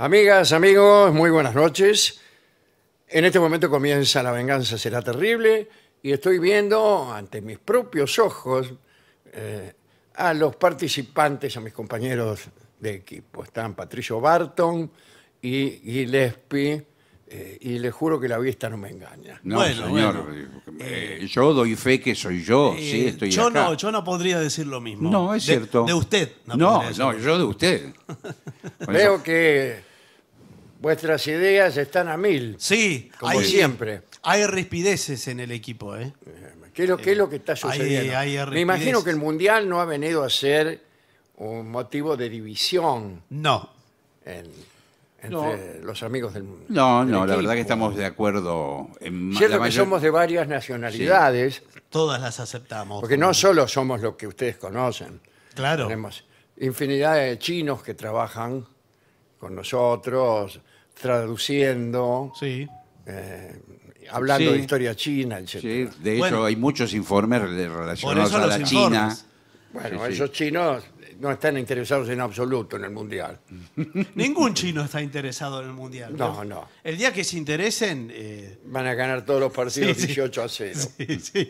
Amigas, amigos, muy buenas noches. En este momento comienza La venganza será terrible y estoy viendo ante mis propios ojos eh, a los participantes, a mis compañeros de equipo. Están Patricio Barton y Gillespie. Eh, y les juro que la vista no me engaña. Bueno, señor. Eh, yo doy fe que soy yo. sí, yo no, yo no podría decir lo mismo. No, es cierto. De usted. no, no, yo de usted. Veo que Vuestras ideas están a mil. Sí, Como hay, siempre. Hay rispideces en el equipo, ¿eh? eh ¿Qué es lo, que está eh, sucediendo? Me imagino que el Mundial no ha venido a ser un motivo de división No. entre los amigos del mundo. No, no, la verdad que estamos de acuerdo en Cierto que somos de varias nacionalidades, Todas las aceptamos. porque no solo somos los que ustedes conocen, Claro. tenemos infinidad de chinos que trabajan con nosotros, traduciendo, Sí. Eh, hablando de historia china, etc. de hecho, hay muchos informes relacionados a la China. Bueno, esos chinos no están interesados en absoluto en el mundial. Ningún chino está interesado en el mundial. No, no. El día que se interesen, eh, Van a ganar todos los partidos 18 a 0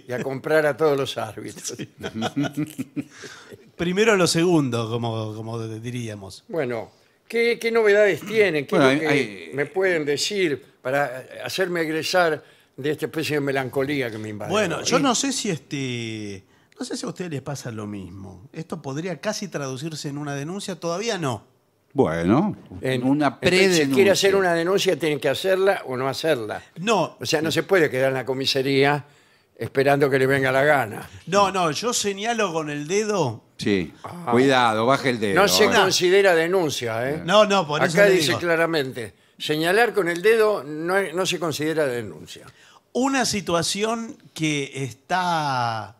y a comprar a todos los árbitros. primero lo segundo, como, como diríamos. Bueno, ¿Qué, novedades tienen? ¿Qué me pueden decir para hacerme egresar de esta especie de melancolía que me invade? Bueno, yo no sé si este. No sé si a ustedes les pasa lo mismo. Esto podría casi traducirse en una denuncia, todavía no. Bueno, En- una pre-denuncia. Si quiere hacer una denuncia, tiene que hacerla o no hacerla. No, O sea, no se puede quedar en la comisaría esperando que le venga la gana. No, no, yo señalo con el dedo. Sí. Ah. Cuidado, baje el dedo. No se eh. considera denuncia, ¿eh? No, no, por eso Acá dice claramente, señalar con el dedo no, se considera denuncia. Una situación que está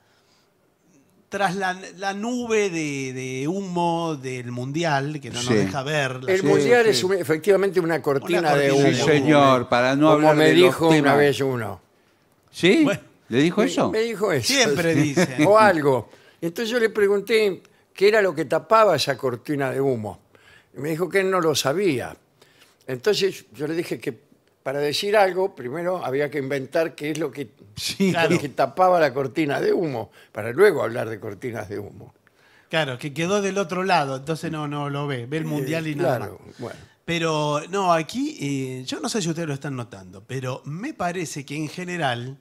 tras la, nube de, humo del mundial, que no nos deja ver. El mundial es efectivamente una cortina, de Sí, señor, para no hablar me de dijo una vez uno. ¿Sí? ¿Le dijo eso? Me dijo eso. Siempre dice. O algo. Entonces yo le pregunté qué era lo que tapaba esa cortina de humo. me dijo que él no lo sabía. Entonces yo le dije que para decir algo, primero había que inventar qué es lo que, tapaba la cortina de humo, para luego hablar de cortinas de humo. Claro, que quedó del otro lado, entonces no, no lo ve, ve el eh, mundial y nada Bueno. Pero no, aquí, eh, yo no sé si ustedes lo están notando, pero me parece que en general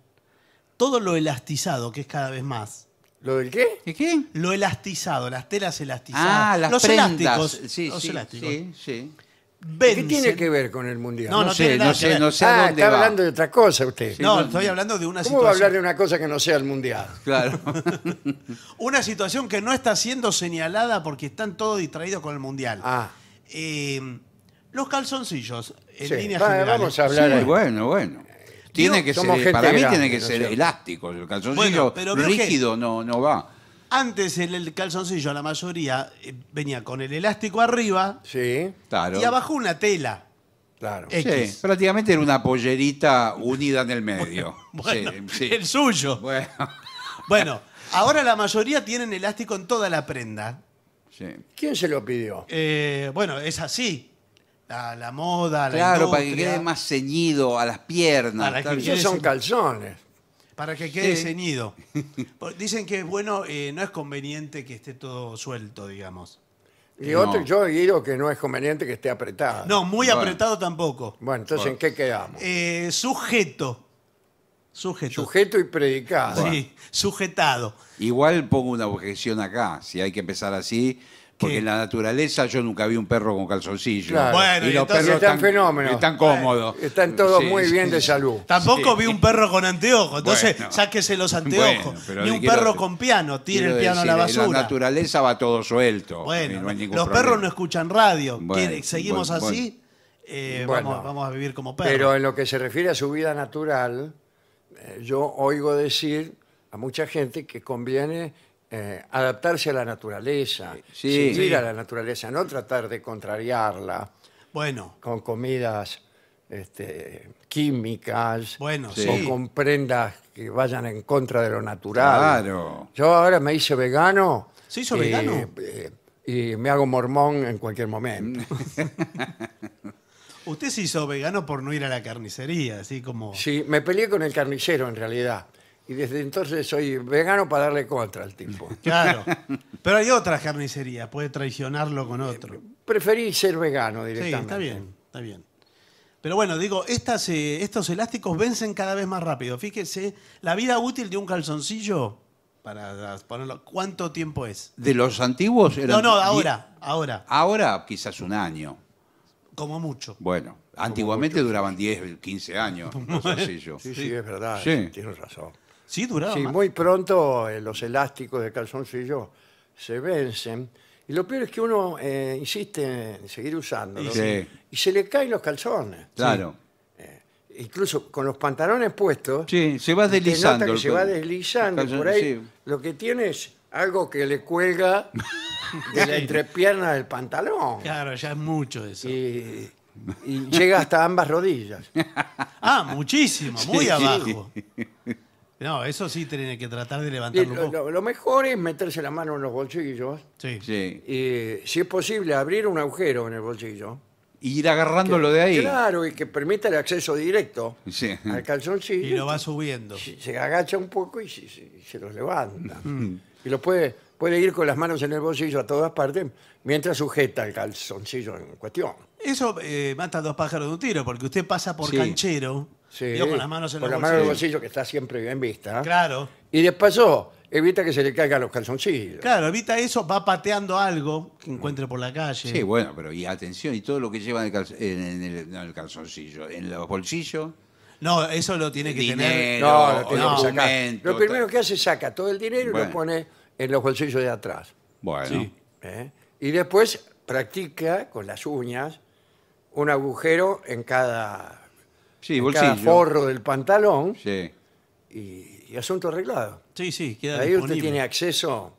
todo lo elastizado, que es cada vez más. ¿Lo del qué? ¿Qué qué? Lo elastizado, las telas elastizadas. Ah, los elásticos. Sí, los elásticos. ¿Qué tiene que ver con el mundial? No, no, no sé, no sé, ah, no sé está hablando de otra cosa usted. no, estoy hablando de una situación. a hablar de una cosa que no sea el mundial? Claro. una situación que no está siendo señalada porque están todos distraídos con el mundial. Ah. Eh, los calzoncillos, en línea líneas Vamos a hablar. bueno, bueno tiene que ser, para mí tiene que ser elástico. El calzoncillo rígido no, no va. Antes el, calzoncillo, la mayoría, eh, venía con el elástico arriba y abajo una tela. claro. prácticamente era una pollerita unida en el medio. el suyo. Bueno, ahora la mayoría tienen elástico en toda la prenda. ¿Quién se lo pidió? Eh, bueno, es así la moda, la Claro, para que quede más ceñido a las piernas. Para que son calzones. para que quede ceñido. Dicen que es bueno, eh, no es conveniente que esté todo suelto, digamos. Y otro, yo digo que no es conveniente que esté apretado. No, muy apretado tampoco. Bueno, entonces, ¿en qué quedamos? Eh, sujeto. Sujeto. Sujeto y predicado. Sí, sujetado. Igual pongo una objeción acá. Si hay que empezar así, porque en la naturaleza yo nunca vi un perro con calzoncillo. Bueno, y, los perros Están fenómenos. están cómodos. Están todos muy bien de salud. Tampoco vi un perro con anteojos, entonces sáquese los anteojos. Ni un perro con piano, Tiene el piano a la basura. en La naturaleza va todo suelto. Eh, bueno, los perros no escuchan radio. ¿Seguimos así? Eh, vamos, a vivir como perros. Pero en lo que se refiere a su vida natural, eh, yo oigo decir a mucha gente que conviene eh, adaptarse a la naturaleza, Sí, a la naturaleza, no tratar de contrariarla Bueno, con comidas este, químicas Bueno, o con prendas que vayan en contra de lo natural. Claro. Yo ahora me hice vegano. ¿Se hizo vegano? y eh, me hago mormón en cualquier momento. usted se hizo vegano por no ir a la carnicería, así como... Sí, me peleé con el carnicero en realidad y desde entonces soy vegano para darle contra al tipo. Claro. Pero hay otra carnicería, puede traicionarlo con otro. Preferí ser vegano directamente. Sí, está bien, está bien. Pero bueno, digo, eh, estos elásticos vencen cada vez más rápido. Fíjese, la vida útil de un calzoncillo, para ponerlo, ¿cuánto tiempo es? ¿De los antiguos? no, no, ahora, ahora. Ahora quizás un año. Como mucho. Bueno, antiguamente duraban 10, 15 años. Sí, sí, sí, es verdad, sí. tienes razón. Sí, duraba Sí, muy pronto eh, los elásticos de calzoncillo se vencen. Y lo peor es que uno eh, insiste en seguir usando. Sí. Y se le caen los calzones. Claro. Eh, incluso con los pantalones puestos. Sí, se va deslizando. Se nota que se va deslizando. por ahí lo que tiene es algo que le cuelga de la entrepierna del pantalón. Claro, ya es mucho eso. Y, y llega hasta ambas rodillas. Ah, muchísimo, muy abajo. No, eso sí tiene que tratar de levantarlo un poco. Lo, mejor es meterse la mano en los bolsillos Sí. y, eh, si es posible, abrir un agujero en el bolsillo. Y Ir agarrándolo de ahí. Claro, y que permita el acceso directo al calzoncillo. Y lo va subiendo. Se- agacha un poco y se, se- los levanta. Mm. Y lo puede, puede ir con las manos en el bolsillo a todas partes mientras sujeta el calzoncillo en cuestión. Eso eh, mata dos pájaros de un tiro, porque usted pasa por canchero con las manos en con los bolsillos. bolsillo que está siempre bien vista. ¿eh? Claro. Y después, oh, evita que se le caigan los calzoncillos. Claro, evita eso, va pateando algo que encuentre por la calle. Sí, bueno, pero y atención, y todo lo que lleva en el, calzoncillo, en los bolsillos, No, eso lo tiene que tener. No, lo primero que hace es saca todo el dinero y lo pone en los bolsillos de atrás. bueno, ¿Eh? Y después practica con las uñas un agujero en cada Sí, bolsillo. forro del pantalón Sí. y, asunto arreglado. Sí, sí, Ahí usted tiene acceso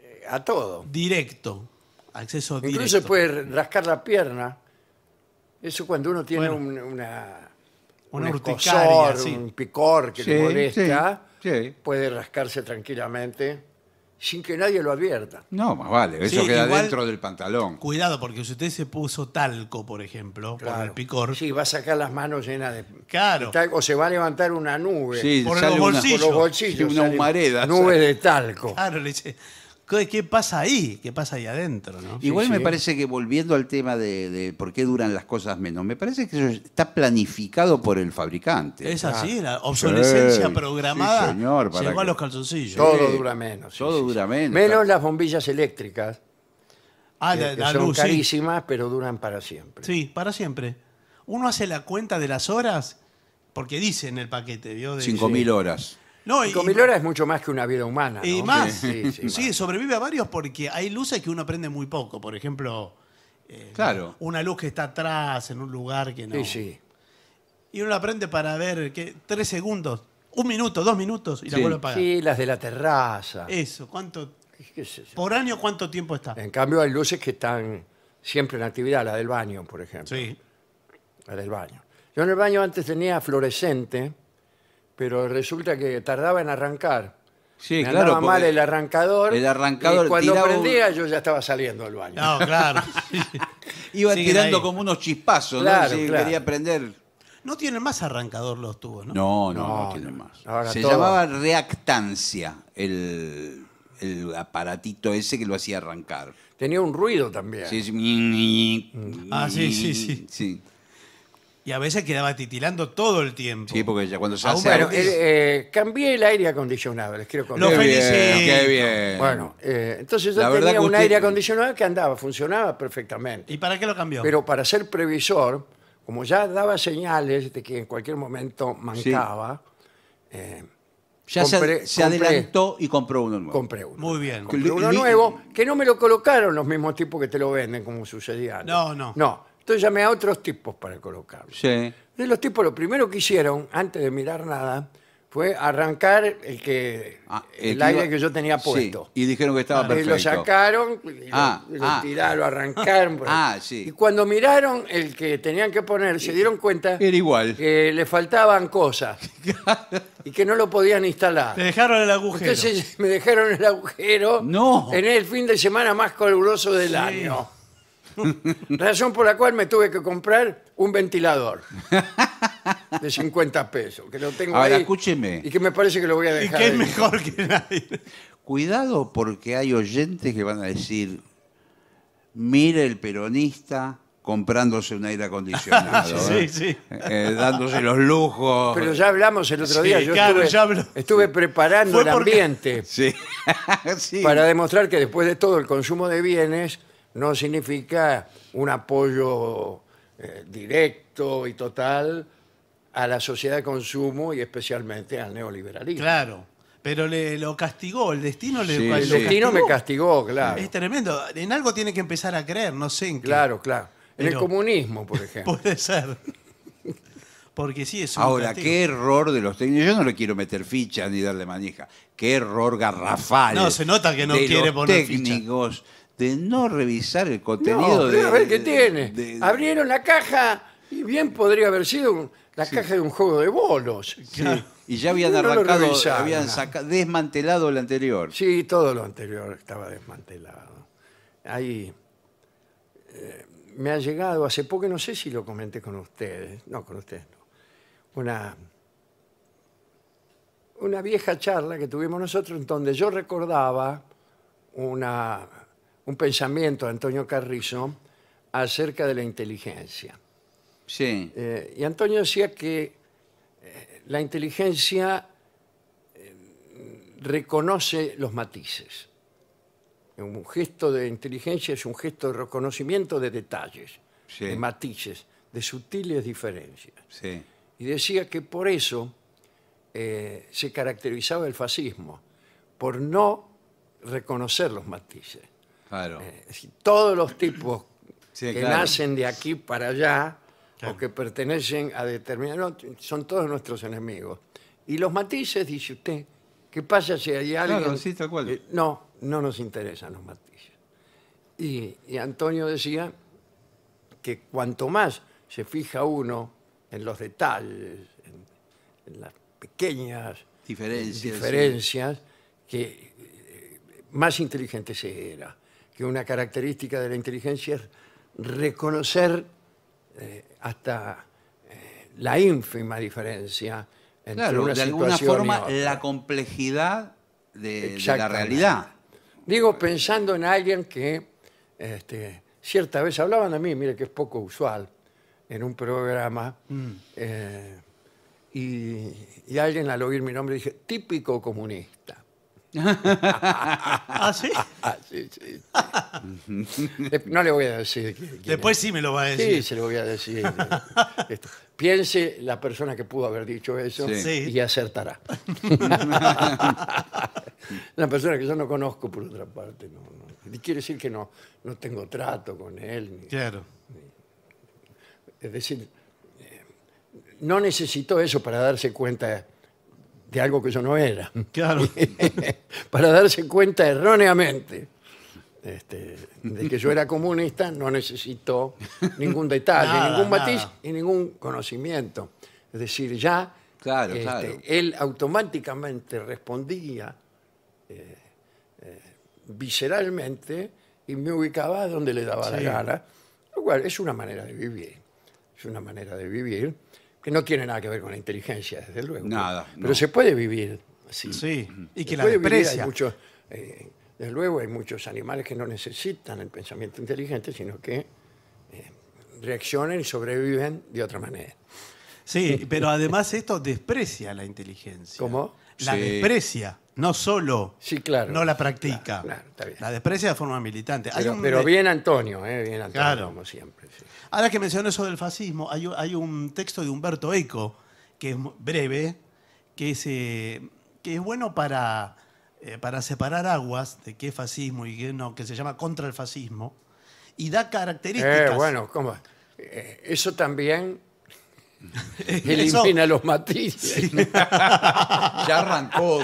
eh, a todo. Directo. Acceso directo. Incluso puede rascar la pierna. Eso cuando uno tiene un, una, un picor que le molesta, puede rascarse tranquilamente sin que nadie lo advierta. No, más vale, eso queda dentro del pantalón. Cuidado, porque si usted se puso talco, por ejemplo, con el picor, Sí, va a sacar las manos llenas de... claro, O se va a levantar una nube Sí, Por los bolsillos. por los bolsillos. una humareda, Nubes de talco. claro, le dice, entonces, ¿Qué, pasa ahí? ¿Qué pasa ahí adentro? ¿no? Igual me parece que volviendo al tema de, por qué duran las cosas menos, me parece que eso está planificado por el fabricante. Es así, la obsolescencia sí, programada señor, para llegó los calzoncillos. Todo dura menos. todo dura menos. Menos las bombillas eléctricas. Ah, la, son carísimas, pero duran para siempre. Sí, para siempre. Uno hace la cuenta de las horas, porque dice en el paquete, ¿vio? De, 5.000 horas. No, y, horas es mucho más que una vida humana. Y más. Sí, sobrevive a varios porque hay luces que uno aprende muy poco. Por ejemplo, eh, una luz que está atrás en un lugar que no. Sí, sí. Y uno la aprende para ver que tres segundos, un minuto, dos minutos y la vuelve a apagar. Sí, las de la terraza. Eso, ¿cuánto? Por año, ¿cuánto tiempo está? En cambio, hay luces que están siempre en actividad, la del baño, por ejemplo. Sí. La del baño. Yo en el baño antes tenía fluorescente pero resulta que tardaba en arrancar. Sí, claro. mal el arrancador. el arrancador Y cuando prendía, yo ya estaba saliendo del baño. No, claro. Iba tirando como unos chispazos, ¿no? quería prender. No tiene más arrancador los tubos, ¿no? No, no, no, tiene más. Se llamaba reactancia el, aparatito ese que lo hacía arrancar. Tenía un ruido también. Sí, sí, Ah, sí, sí, sí. Sí y a veces quedaba titilando todo el tiempo. Sí, porque ya cuando se hace... Bueno, eh, eh, cambié el aire acondicionado, les quiero contar. Lo Qué Bueno, eh, entonces yo tenía un aire acondicionado que andaba, funcionaba perfectamente. ¿Y para qué lo cambió? Pero para ser previsor, como ya daba señales de que en cualquier momento mancaba, Ya se- adelantó y compró uno nuevo. compré uno. Muy bien. uno nuevo que no me lo colocaron los mismos tipos que te lo venden, como sucedía antes. No, no. No, entonces llamé a otros tipos para colocarlo. Sí. los tipos lo primero que hicieron, antes de mirar nada, fue arrancar el que ah, el, aire que yo tenía puesto. Sí, y dijeron que estaba perfecto. Y lo sacaron, y lo, ah, ah. tiraron, lo arrancaron. Ah, Sí. Y cuando miraron el que tenían que poner, se dieron cuenta que le faltaban cosas y que no lo podían instalar. Me dejaron el agujero. Entonces me dejaron el agujero en el fin de semana más caluroso del año. Razón por la cual me tuve que comprar un ventilador de 50 pesos, que lo tengo Ahora, escúcheme. y que me parece que lo voy a ¿Y dejar. es mejor que nadie. Cuidado porque hay oyentes que van a decir, mire el peronista comprándose un aire acondicionado, Sí, ¿eh? sí. Eh, eh, dándose los lujos. Pero ya hablamos el otro día, yo estuve, preparando el ambiente para demostrar que después de todo el consumo de bienes no significa un apoyo eh, directo y total a la sociedad de consumo y especialmente al neoliberalismo. Claro. Pero le, lo castigó, el destino le sí, El destino me castigó, claro. Es tremendo. En algo tiene que empezar a creer, no sé en qué. Claro, claro. En el comunismo, por ejemplo. Puede ser. Porque sí es un Ahora, qué error de los técnicos. Yo no le quiero meter ficha ni darle manija. Qué error garrafal. No, se nota que no quiere poner técnicos de no revisar el contenido de. A ver qué tiene. Abrieron la caja y bien podría haber sido la caja de un juego de bolos. Y ya habían arrancado, habían desmantelado el anterior. Sí, todo lo anterior estaba desmantelado. Ahí eh, me ha llegado hace poco, no sé si lo comenté con ustedes, no, con ustedes no, una, una vieja charla que tuvimos nosotros en donde yo recordaba una un pensamiento de Antonio Carrizo acerca de la inteligencia. Sí. Eh, y Antonio decía que eh, la inteligencia eh, reconoce los matices. Un gesto de inteligencia es un gesto de reconocimiento de detalles, de matices, de sutiles diferencias. Sí. Y decía que por eso se caracterizaba el fascismo, por no reconocer los matices. Eh, todos los tipos que nacen de aquí para allá o que pertenecen a determinados, son todos nuestros enemigos. Y los matices, dice usted, ¿qué pasa si hay alguien? no, no nos interesan los matices. Y, Antonio decía que cuanto más se fija uno en los detalles, en, las pequeñas Diferencias. que eh, más inteligente se era que una característica de la inteligencia es reconocer eh, hasta eh, la ínfima diferencia entre alguna forma la complejidad de, la realidad. Digo pensando en alguien que este, cierta vez hablaban a mí, mire que es poco usual en un programa. Mm. Eh, y, y, alguien al oír mi nombre dije, típico comunista. ¿Ah, sí? Ah, no le voy a decir. Después sí me lo va a decir Sí, se lo voy a decir. Piense la persona que pudo haber dicho eso y acertará. La persona que yo no conozco, por otra parte. Quiere decir que no, no tengo trato con él. Claro. Es decir, eh, no necesito eso para darse cuenta de algo que yo no era. Claro. Para darse cuenta erróneamente este, de que yo era comunista, no necesito ningún detalle, ningún matiz y ningún conocimiento. Es decir, ya Claro, este, él automáticamente respondía eh, eh, visceralmente y me ubicaba donde le daba la gana. Lo cual es una manera de vivir. Es una manera de vivir que no tiene nada que ver con la inteligencia, desde luego. Nada. Pero, se puede vivir así. Sí, y que la desprecia eh, Desde luego hay muchos animales que no necesitan el pensamiento inteligente, sino que eh, reaccionan y sobreviven de otra manera. Sí, pero además esto desprecia la inteligencia. ¿Cómo? La desprecia, no solo sí, claro, no la practica. La desprecia de forma militante. Pero, bien Antonio, eh, bien Antonio, como siempre. Sí. Ahora que menciono eso del fascismo, hay, un texto de Humberto Eco, que es breve, que es, eh, bueno eh, para, separar aguas de qué es fascismo y qué no, que se llama Contra el fascismo, y da características. Eh, bueno, eso también elimina los matices. ya arrancó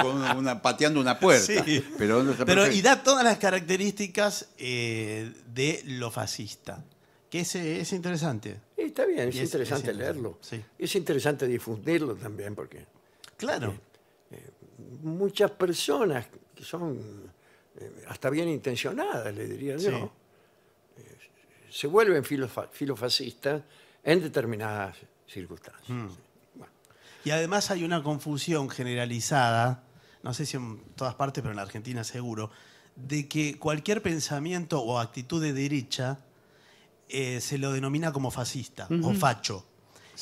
pateando una puerta. Pero, pero y da todas las características de lo fascista que es, interesante. está bien, es, interesante leerlo. Es interesante difundirlo también, porque. Claro. Eh, eh, muchas personas que son eh, hasta bien intencionadas, le diría yo, se vuelven filofascistas en determinadas circunstancias. Mm. Y además hay una confusión generalizada, no sé si en todas partes, pero en Argentina seguro, de que cualquier pensamiento o actitud de derecha eh, se lo denomina como fascista o facho.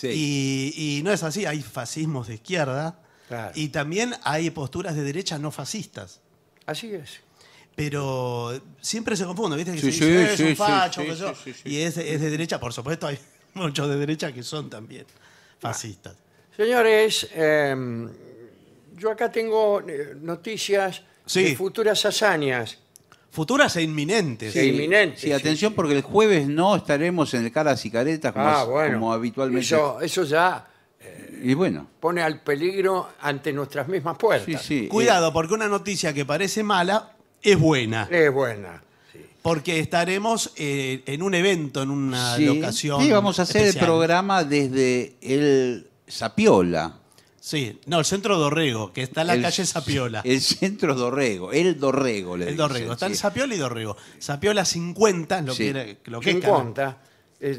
Y, no es así, hay fascismos de izquierda y también hay posturas de derecha no fascistas. Así es. Pero siempre se confunde, ¿viste? Que es un facho, y es, de derecha, por supuesto, hay muchos de derecha que son también fascistas. Señores, em, yo acá tengo eh, noticias de futuras hazañas Futuras e inminentes. E inminentes. Sí, atención, porque el jueves no estaremos en el cara y Caretas como, habitualmente. Eso, ya y bueno. pone al peligro ante nuestras mismas puertas. Cuidado, eh, porque una noticia que parece mala es buena. Es buena. Porque estaremos eh, en un evento, en una locación. Sí, vamos a hacer el programa desde el Sapiola. Sí, no, el centro Dorrego, que está en la calle Sapiola. El centro Dorrego, el Dorrego, le El Dorrego, están sí. Sapiola y Dorrego. Sapiola 50, lo, que, lo que 50.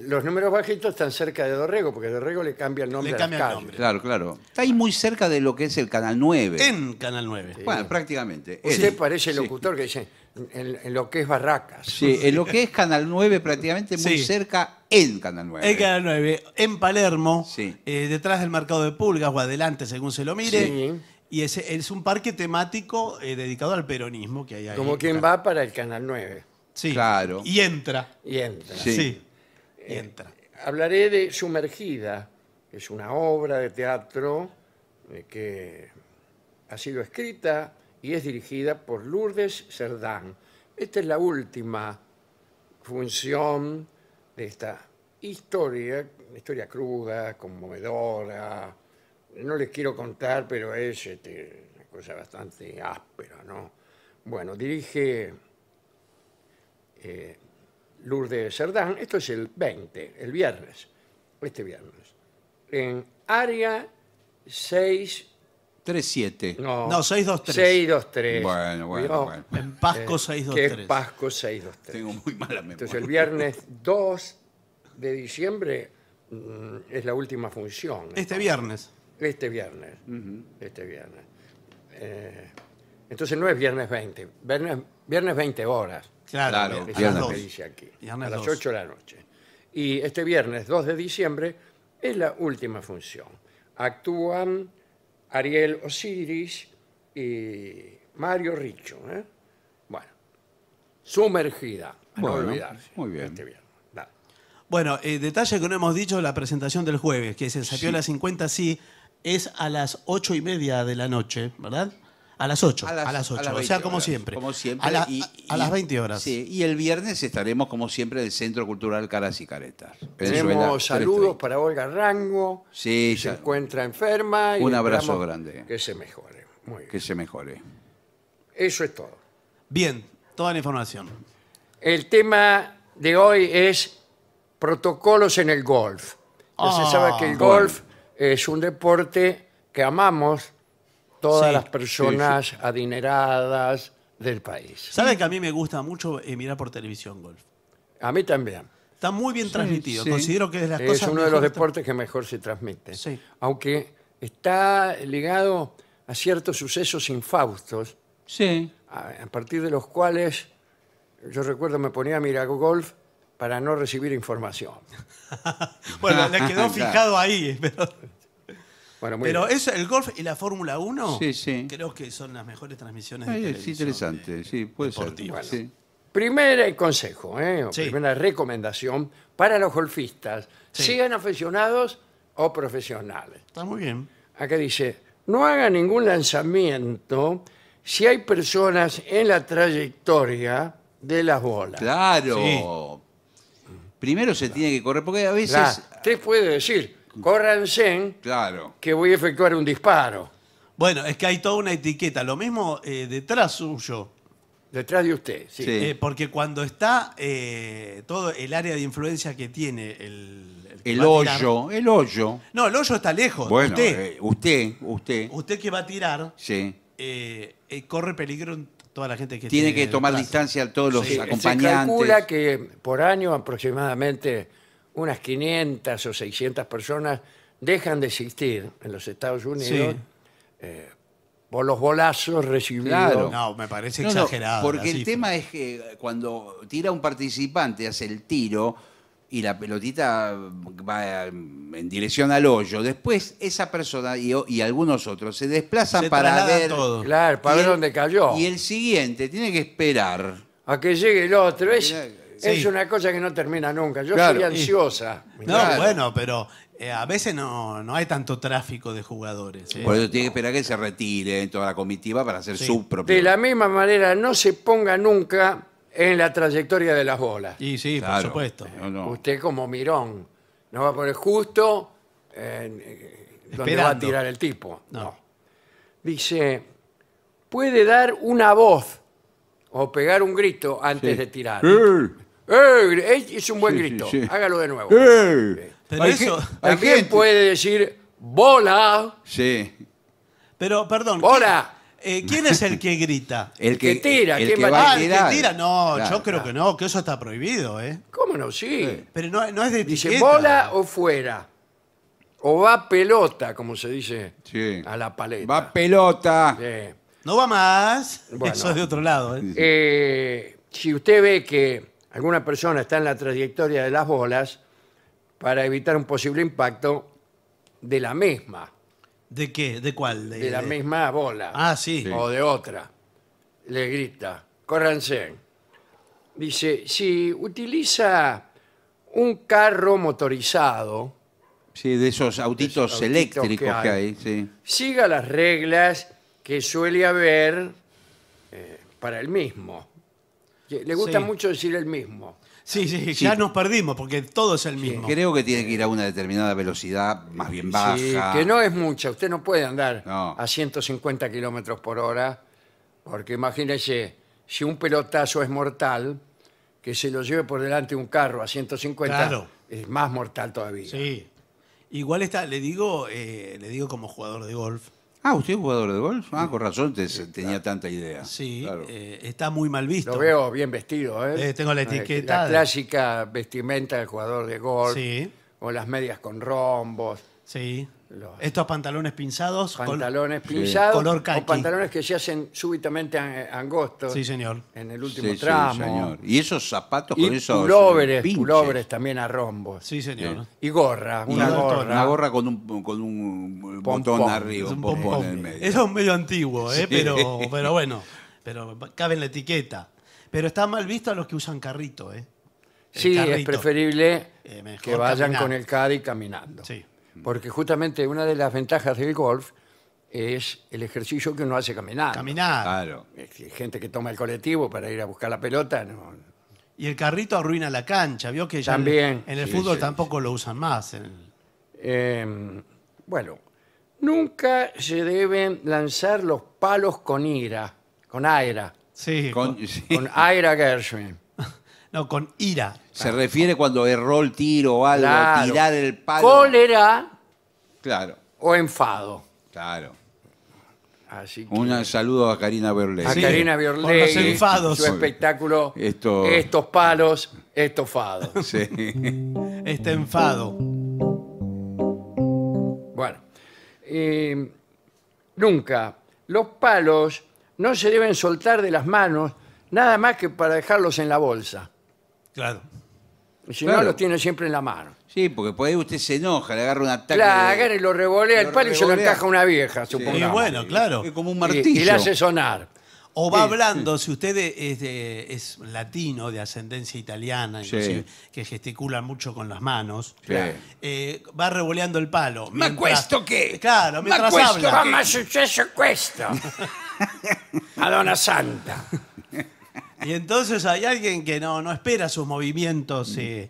los números bajitos están cerca de Dorrego, porque Dorrego le cambia el nombre. Le cambia el nombre. Claro, claro. Está ahí muy cerca de lo que es el Canal 9. En Canal 9. Bueno, prácticamente. Usted parece el locutor que dice, en, lo que es Barracas. Sí, en lo que es Canal 9, prácticamente muy cerca en Canal 9. En Canal 9, en Palermo, eh, detrás del mercado de pulgas o adelante, según se lo mire. Y es, es un parque temático eh, dedicado al peronismo que hay ahí. Como quien va para el Canal 9 Sí. Claro. Y entra. y entra. Sí. Eh, entra. Hablaré de Sumergida, que es una obra de teatro que ha sido escrita y es dirigida por Lourdes Cerdán. Esta es la última función de esta historia, historia cruda, conmovedora. No les quiero contar, pero es este, una cosa bastante áspera, ¿no? Bueno, dirige eh, Lourdes Cerdán. Esto es el 20, el viernes, este viernes, en área 6 623-7. No, 623. 623. Bueno, bueno, bueno. En Pasco 623. Eh, es Pasco 623. Tengo muy mala memoria. Entonces el viernes 2 de diciembre mm, es la última función. Este viernes. Este viernes. Este viernes. Eh, entonces no es viernes 20, viernes, 20 horas. Claro, Claro, Es viernes. que dice aquí. a las 8 de la noche. Y este viernes 2 de diciembre es la última función. Actúan Ariel Osiris y Mario Richo. ¿eh? Bueno, sumergida, no olvidarse. muy bien. Este bueno, eh, detalle que no hemos dicho, la presentación del jueves, que se saqueó a las 50, sí, es a las ocho y media de la noche, ¿verdad? A las 8. A las, ocho 8, o sea, como siempre. Como siempre. A, las 20 horas. y el viernes estaremos, como siempre, en el Centro Cultural Caras y Caretas. Tenemos saludos para Olga Rango, sí, se encuentra enferma. un abrazo grande. Que se mejore. Muy bien. Que se mejore. Eso es todo. Bien, toda la información. El tema de hoy es protocolos en el golf. Ya se sabe que el ah, golf es un deporte que amamos todas las personas adineradas del país. ¿Sabe que a mí me gusta mucho eh, mirar por televisión golf? A mí también. Está muy bien transmitido. Considero que es Es uno de los deportes que mejor se transmite. Aunque está ligado a ciertos sucesos infaustos, Sí. a, partir de los cuales yo recuerdo me ponía a mirar golf para no recibir información. Bueno, le quedó fijado ahí. pero- pero es el golf y la Fórmula 1 creo que son las mejores transmisiones de es interesante, eh, sí, puede ser. deportiva. Primer consejo, ¿eh? primera recomendación para los golfistas, sean aficionados o profesionales. Está muy bien. Acá dice, no haga ningún lanzamiento si hay personas en la trayectoria de las bolas. Claro. Primero se tiene que correr, porque a veces... Usted puede decir, Corran, Claro. que voy a efectuar un disparo Bueno, es que hay toda una etiqueta. Lo mismo eh, detrás suyo. detrás de usted. Sí. Eh, porque cuando está eh, todo el área de influencia que tiene el... El hoyo, el hoyo. No, el hoyo está lejos. usted, usted, usted, usted que va a tirar, sí. corre peligro toda la gente que Tiene que tomar distancia a todos los acompañantes. se calcula que por año aproximadamente unas 500 o 600 personas dejan de existir en los Estados Unidos eh, por los bolazos recibidos. No, me parece exagerado. porque el tema es que cuando tira un participante, hace el tiro y la pelotita va en dirección al hoyo, después esa persona y, algunos otros se desplazan para ver, Claro, para ver dónde cayó. Y el siguiente tiene que esperar. A que llegue el otro. Es una cosa que no termina nunca. Yo soy ansiosa. No, bueno, pero eh, a veces no, hay tanto tráfico de jugadores. Eh. Por eso tiene que esperar que se retire toda la comitiva para hacer su propio. De la misma manera, no se ponga nunca en la trayectoria de las bolas. Y sí, por supuesto. Usted como mirón no va a poner justo eh, donde va a tirar el tipo. No. Dice, puede dar una voz o pegar un grito antes de tirar. Sí. Es un buen grito. Hágalo de nuevo. ¡Eh! puede decir bola, Sí. Pero, perdón. ¿quién- eh, ¿Quién es el que grita? El que, tira, el ¿quién que ah, tira. No, yo creo que no, que eso está prohibido, ¿eh? ¿Cómo no? Sí. Pero no, no es de Dice bola o fuera. O va pelota, como se dice a la paleta. Va pelota. No va más. Eso es de otro lado, ¿eh? Eh, si usted ve que alguna persona está en la trayectoria de las bolas para evitar un posible impacto de la misma, ¿De qué? ¿De cuál? de la misma bola Ah, sí. o de otra. Le grita, córranse. Dice, si utiliza un carro motorizado, Sí, de esos autitos eléctricos que hay. siga las reglas que suele haber eh, para el mismo le gusta mucho decir el mismo. Sí, sí, ya nos perdimos porque todo es el mismo. Creo que tiene que ir a una determinada velocidad, más bien baja. Sí, que no es mucha. Usted no puede andar a 150 kilómetros por hora, porque imagínese, si un pelotazo es mortal, que se lo lleve por delante un carro a 150 es más mortal todavía. Sí. Igual está, le digo, eh, le digo como jugador de golf, Ah, usted es jugador de golf. Ah, con razón tenía tanta idea. Sí, eh, está muy mal visto. Lo veo bien vestido, ¿eh? eh tengo la eh, etiqueta La clásica vestimenta del jugador de golf. Sí. O las medias con rombos. Sí. Estos pantalones pinzados. Pantalones pinzados. Color O pantalones que se hacen súbitamente eh, angostos. Sí, señor. En el último tramo. Y esos zapatos con esos pulóveres, también a rombo Sí, señor. Y gorra, una gorra. Una gorra con un, con botón arriba, un pompón en el medio. Eso es medio antiguo, ¿eh? pero, pero bueno. Pero cabe en la etiqueta. Pero está mal visto a los que usan carrito, ¿eh? Sí, es preferible eh, que vayan con el y caminando. Sí. Porque justamente una de las ventajas del golf es el ejercicio que uno hace caminando. Caminar. Claro. Gente que toma el colectivo para ir a buscar la pelota, Y el carrito arruina la cancha, vio que También, en el fútbol tampoco lo usan más. Em, bueno, nunca se deben lanzar los palos con ira, con aira, Sí, con- sí. con aira Gershwin. No, con ira. Se refiere cuando erró el tiro o algo, tirar el palo. Cólera Claro, o enfado. claro. Así Un saludo a Karina Berle. a Karina Biorlegui, los su espectáculo, estos palos, estos fados. Sí. Este enfado. Bueno, eh, nunca. Los palos no se deben soltar de las manos nada más que para dejarlos en la bolsa. Claro. si no, lo tiene siempre en la mano. Sí, porque puede ahí usted se enoja, le agarra un ataque. Claro, agarra y lo revolea el palo y se lo una vieja, Y bueno, claro. Es como un martillo. Y, le hace sonar. O va hablando, si usted es, latino, de ascendencia italiana, que gesticula mucho con las manos, eh, va revoleando el palo. ¿Me acuesto qué? Claro, mientras habla. qué? ha successo questo. Madonna Santa. Y entonces hay alguien que no, no espera sus movimientos y,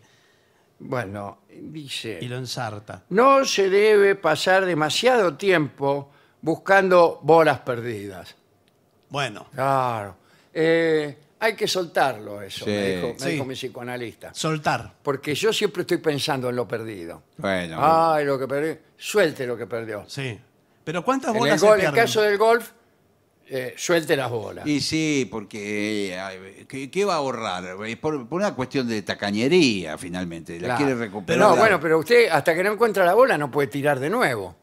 Bueno, dice. y lo ensarta. No se debe pasar demasiado tiempo buscando bolas perdidas. Bueno, Claro. Eh, hay que soltarlo eso, me, dijo, mi psicoanalista. soltar. Porque yo siempre estoy pensando en lo perdido. Bueno, Ay, lo que perdí. Suelte lo que perdió. Sí. Pero ¿cuántas bolas se en el caso del golf, eh, suelte las bolas. Y sí, porque ¿qué, va a ahorrar? Por, una cuestión de tacañería, finalmente. La quiere recuperar. No, bueno, pero usted hasta que no encuentra la bola no puede tirar de nuevo.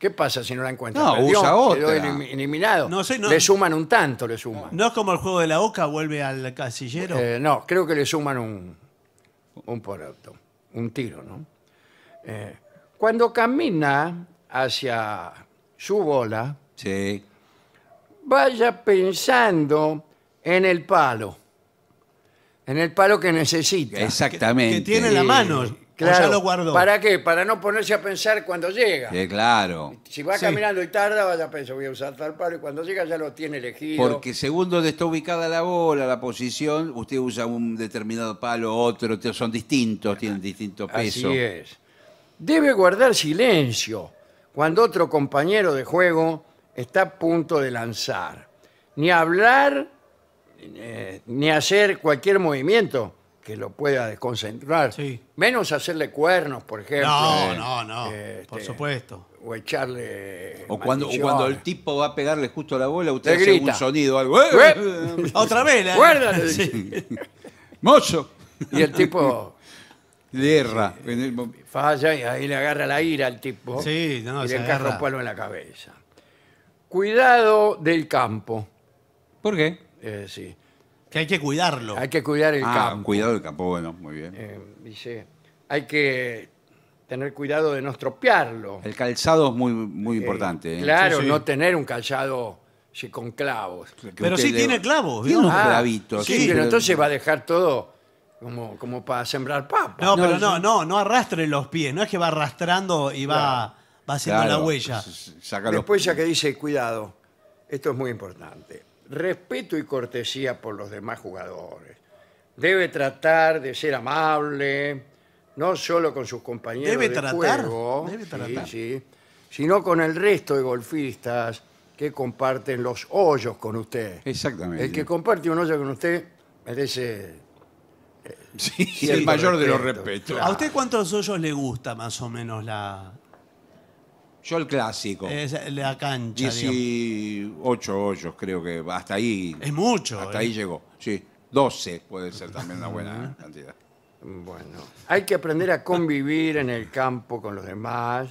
¿Qué pasa si no la encuentra? No, usa otra. eliminado. Le suman un tanto, le suman. No es como el juego de la boca vuelve al casillero. Eh, no, creo que le suman un, un por un tiro, ¿no? Eh, cuando camina hacia su bola, Sí vaya pensando en el palo. En el palo que necesita. Exactamente. Que tiene en la mano. ya lo guardó. ¿Para qué? Para no ponerse a pensar cuando llega. claro. Si va caminando y tarda, vaya a voy a usar tal palo y cuando llega ya lo tiene elegido. Porque según donde está ubicada la bola, la posición, usted usa un determinado palo, otro, son distintos, tienen distinto Así es. Debe guardar silencio cuando otro compañero de juego está a punto de lanzar. Ni hablar, eh, ni hacer cualquier movimiento que lo pueda desconcentrar. Sí. Menos hacerle cuernos, por ejemplo. No, eh, no, no. Este, por supuesto. O echarle. O cuando, el tipo va a pegarle justo la bola, usted hace un sonido algo. Otra vez. ¿eh? ¡Mozo! Y el tipo Le erra. falla y ahí le agarra la ira al tipo. Sí, no, y le agarra. un palo en la cabeza. Cuidado del campo. ¿Por qué? Eh, sí. Que hay que cuidarlo. Hay que cuidar el ah, Cuidado del campo, bueno, muy bien. Eh, dice, hay que tener cuidado de no estropearlo. El calzado es muy, muy eh, importante. Claro, no tener un calzado con clavos. pero sí tiene clavos, Tiene unos ah, clavitos. Sí, pero entonces va a dejar todo como, como para sembrar papas. No, pero no, no, no arrastre los pies. No es que va arrastrando y va va haciendo la huella. Después ya que dice, cuidado, esto es muy importante. Respeto y cortesía por los demás jugadores. Debe tratar de ser amable, no solo con sus compañeros de juego, sino con el resto de golfistas que comparten los hoyos con usted. Exactamente. El que comparte un hoyo con usted merece... Eh, sí, el mayor de los respetos. ¿A usted cuántos hoyos le gusta más o menos la, yo el clásico. Es la cancha. 18 hoyos, creo que hasta ahí. Es mucho. Hasta ahí eh. llegó, sí. 12 puede ser también una buena cantidad. Bueno, hay que aprender a convivir en el campo con los demás,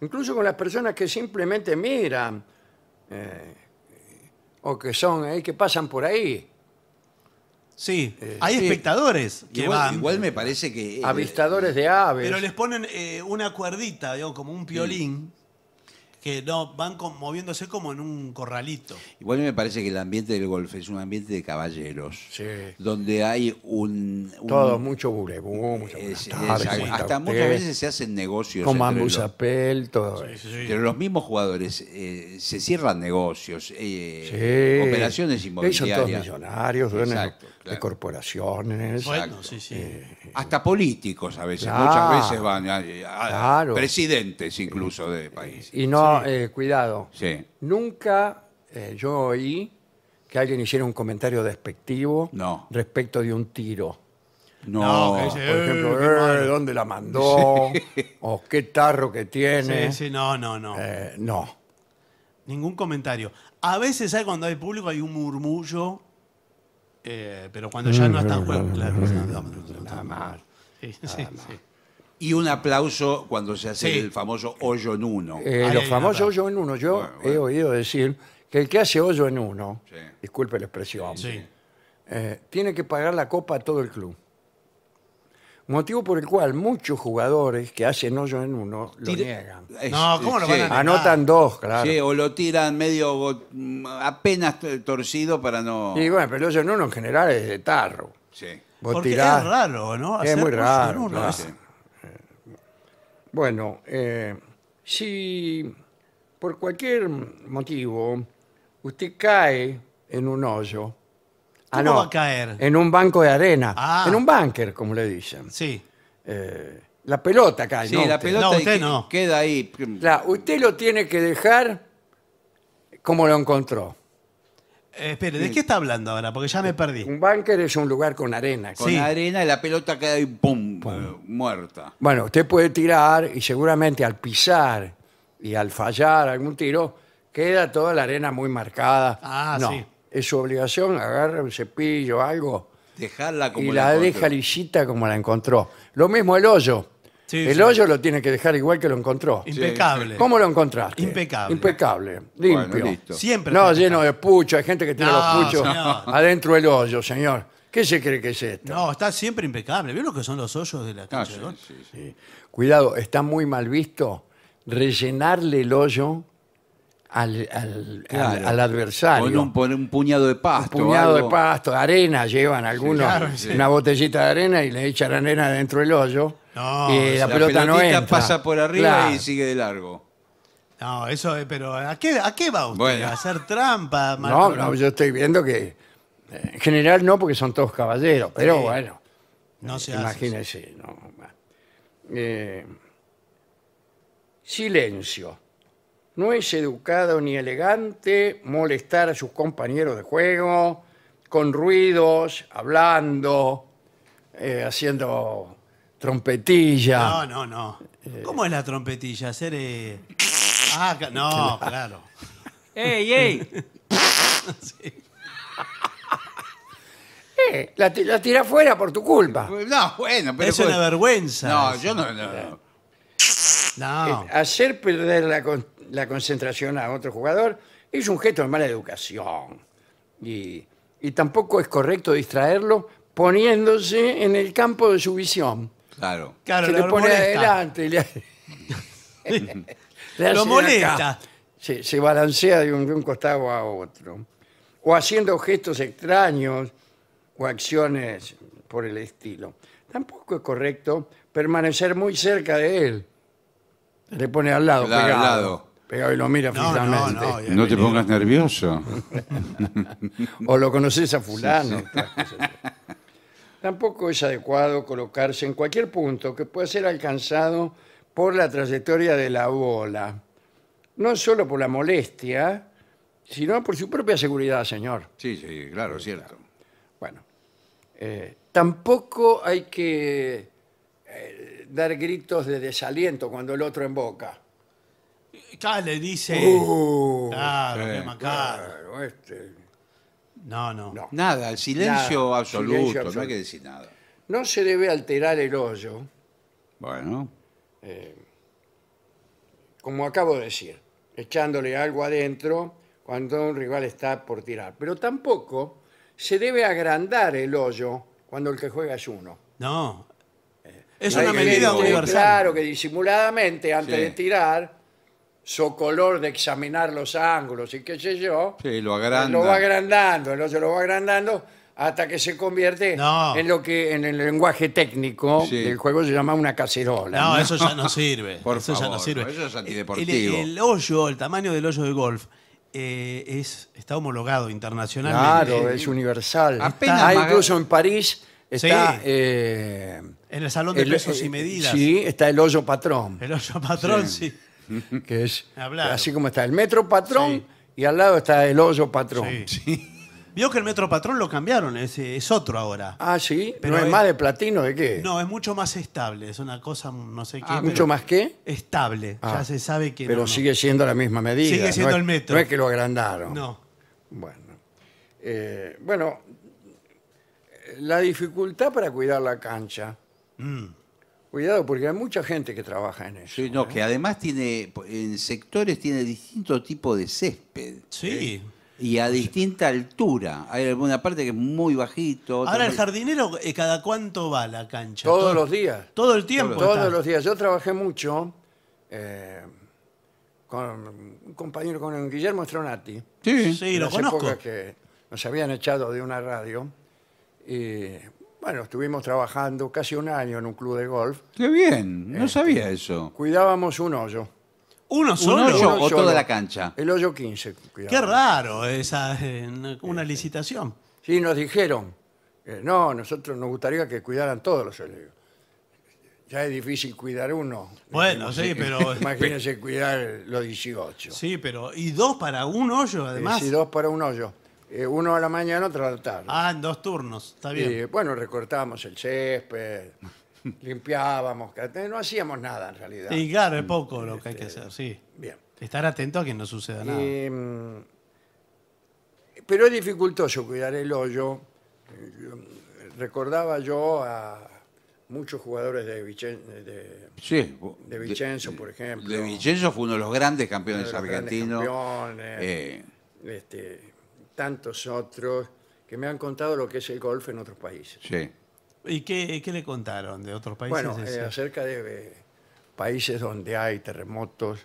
incluso con las personas que simplemente miran eh, o que son ahí, eh, que pasan por ahí. Sí, hay espectadores que igual, van. Igual me parece que. Avistadores de aves. Pero les ponen una cuerdita, digo, como un piolín que no, van moviéndose como en un corralito. Igual me parece que el ambiente del golf es un ambiente de caballeros. Sí. Donde hay un. Todo, mucho burebú, mucho Hasta muchas veces se hacen negocios. Con busapel, todo. eso. Pero los mismos jugadores eh, se cierran negocios, eh, operaciones inmobiliarias. son todos millonarios, Exacto de corporaciones. Eh, Hasta políticos a veces, muchas veces van, a- presidentes eh, incluso de países. y no, eh, cuidado. Nunca yo oí que alguien hiciera un comentario despectivo respecto de un tiro. No, No, Por ejemplo, ¿dónde la mandó? ¿O qué tarro que tiene? Sí, sí, no, no, no. no. Ningún comentario. A veces, hay Cuando hay público hay un murmullo eh, pero cuando ya mm, no está en juego, claro. Y un aplauso cuando se hace el famoso hoyo en uno. Eh, los famosos hoyo en uno. Yo he oído decir que el que hace hoyo en uno, disculpe la expresión, eh, tiene que pagar la copa a todo el club. Motivo por el cual muchos jugadores que hacen hoyo en uno lo niegan. Eh, no, ¿cómo lo van a- Anotan dos, claro. Sí, o lo tiran medio mm, apenas torcido para no. Y bueno, pero el hoyo en uno en general es de tarro. Sí. Porque es raro, ¿no? Es muy raro. Eh, bueno, eh, si por cualquier motivo usted cae en un hoyo, Ah, no, va a caer? En un banco de arena. Ah. En un bunker, como le dicen. Sí. Eh, la pelota cae, Sí, ¿no? la pelota usted no. queda ahí. usted lo tiene que dejar como lo encontró. Eh, espere, ¿de qué está hablando ahora? Porque ya me perdí. Un búnker es un lugar con arena. Con arena y la pelota queda ahí, pum, eh, muerta. Bueno, usted puede tirar y seguramente al pisar y al fallar algún tiro, queda toda la arena muy marcada. Ah, No. sí es su obligación, agarra un cepillo o algo Dejarla como y la, deja lisita como la encontró. Lo mismo el hoyo. el hoyo lo tiene que dejar igual que lo encontró. Impecable. ¿Cómo lo encontraste? Impecable. Impecable, limpio. Siempre. No, lleno de pucho, hay gente que tiene los puchos adentro del hoyo, señor. ¿Qué se cree que es esto? No, está siempre impecable. ¿Vieron lo que son los hoyos de la ah, cancha? Cuidado, está muy mal visto rellenarle el hoyo al, adversario. Con un, puñado de pasto. puñado de pasto, de arena llevan algunos, una botellita de arena y le echan arena dentro del hoyo. y la, pelota no entra. pasa por arriba y sigue de largo. No, eso pero ¿a qué, a va usted? ¿A hacer trampa? No, no, yo estoy viendo que eh, en general no porque son todos caballeros, pero bueno, No se hace. imagínese. Eh, silencio. No es educado ni elegante molestar a sus compañeros de juego con ruidos, hablando, eh, haciendo trompetilla. No, no, no. Eh. ¿Cómo es la trompetilla? Hacer. Eh, ah, no, claro. ¡Ey, ey! la, tira fuera por tu culpa. Pues, no, bueno, pero. es una pues, vergüenza. No, yo no. no, Hacer perder la, con- la concentración a otro jugador, es un gesto de mala educación. Y, tampoco es correcto distraerlo poniéndose en el campo de su visión. Claro. claro Se le pone adelante. Le, lo molesta. Se, balancea de un, de costado a otro. O haciendo gestos extraños o acciones por el estilo. Tampoco es correcto permanecer muy cerca de él. Le pone al lado, pegado. al lado lo mira No, te pongas nervioso. O lo conoces a fulano. Tampoco es adecuado colocarse en cualquier punto que pueda ser alcanzado por la trayectoria de la bola. No solo por la molestia, sino por su propia seguridad, señor. Sí, sí, claro, cierto. Bueno, eh, tampoco hay que eh, dar gritos de desaliento cuando el otro emboca. Claro, le dice. Uh, claro, este. No, no. Nada, el silencio absoluto, no hay que decir nada. No se debe alterar el hoyo, Bueno, eh, como acabo de decir, echándole algo adentro cuando un rival está por tirar. Pero tampoco se debe agrandar el hoyo cuando el que juega es uno. No. Eh, es una medida universal. Claro que disimuladamente, antes de tirar, su color de examinar los ángulos y qué sé yo, Sí, lo eh, lo va agrandando, el lo va agrandando hasta que se convierte en lo que en el lenguaje técnico del juego se llama una cacerola. No, eso ya no sirve. Por eso ya no sirve. El, el hoyo, el tamaño del hoyo de golf, eh, es, está homologado internacionalmente. Claro, es universal. Apenas ah, incluso en París está eh, En el salón de pesos y medidas. Sí, está el hoyo patrón. El hoyo patrón, sí. que es así como está el metro patrón y al lado está el hoyo patrón. Vio que el Metro Patrón lo cambiaron, es, es otro ahora. Ah, sí, Pero no es más de platino de qué. No, es mucho más estable, es una cosa, no sé qué. Ah, ¿Mucho más qué? Estable, ya ah, se sabe que. Pero sigue siendo la misma medida. Sigue siendo el metro. No es que lo agrandaron. No. Bueno, eh, bueno, la dificultad para cuidar la cancha mm. Cuidado, porque hay mucha gente que trabaja en eso. Sí, ¿eh? que además tiene, en sectores tiene distinto tipo de césped. Sí. Y a distinta altura. Hay alguna parte que es muy bajito. Ahora, el jardinero, eh, ¿cada cuánto va la cancha? Todos los días. Todo el tiempo. Todos, los días. Yo trabajé mucho eh, con un compañero, con Guillermo Stronati. Sí, sí lo conozco. Que nos habían echado de una radio. Y bueno, estuvimos trabajando casi un año en un club de golf. Qué bien, no este, sabía eso. Cuidábamos un hoyo. Uno ¿Un hoyo o toda la cancha? El hoyo 15. Qué raro esa eh, una- este. licitación. Sí, nos dijeron, eh, no, nosotros nos gustaría que cuidaran todos los hoyos. Ya es difícil cuidar uno. Bueno, sí, pero eh, Imagínense cuidar los 18. sí, pero y dos para un hoyo además. Y dos para un hoyo. Eh, uno a la mañana, otro a la tarde. Ah, en dos turnos, está bien. bueno, recortábamos el césped, limpiábamos, eh, no hacíamos nada en realidad. Y claro, es poco lo que hay que este, hacer, sí. Bien. Estar atento a que no suceda nada. Mm, pero es dificultoso cuidar el hoyo. Eh, recordaba yo a muchos jugadores de, de, Vicenzo, por ejemplo. De Vicenzo fue uno de los grandes campeones argentinos. Grandes campeones, este, tantos otros que me han contado lo que es el golf en otros países. Sí. ¿Y qué, qué le contaron de otros países? Bueno, eh, acerca de países donde hay terremotos.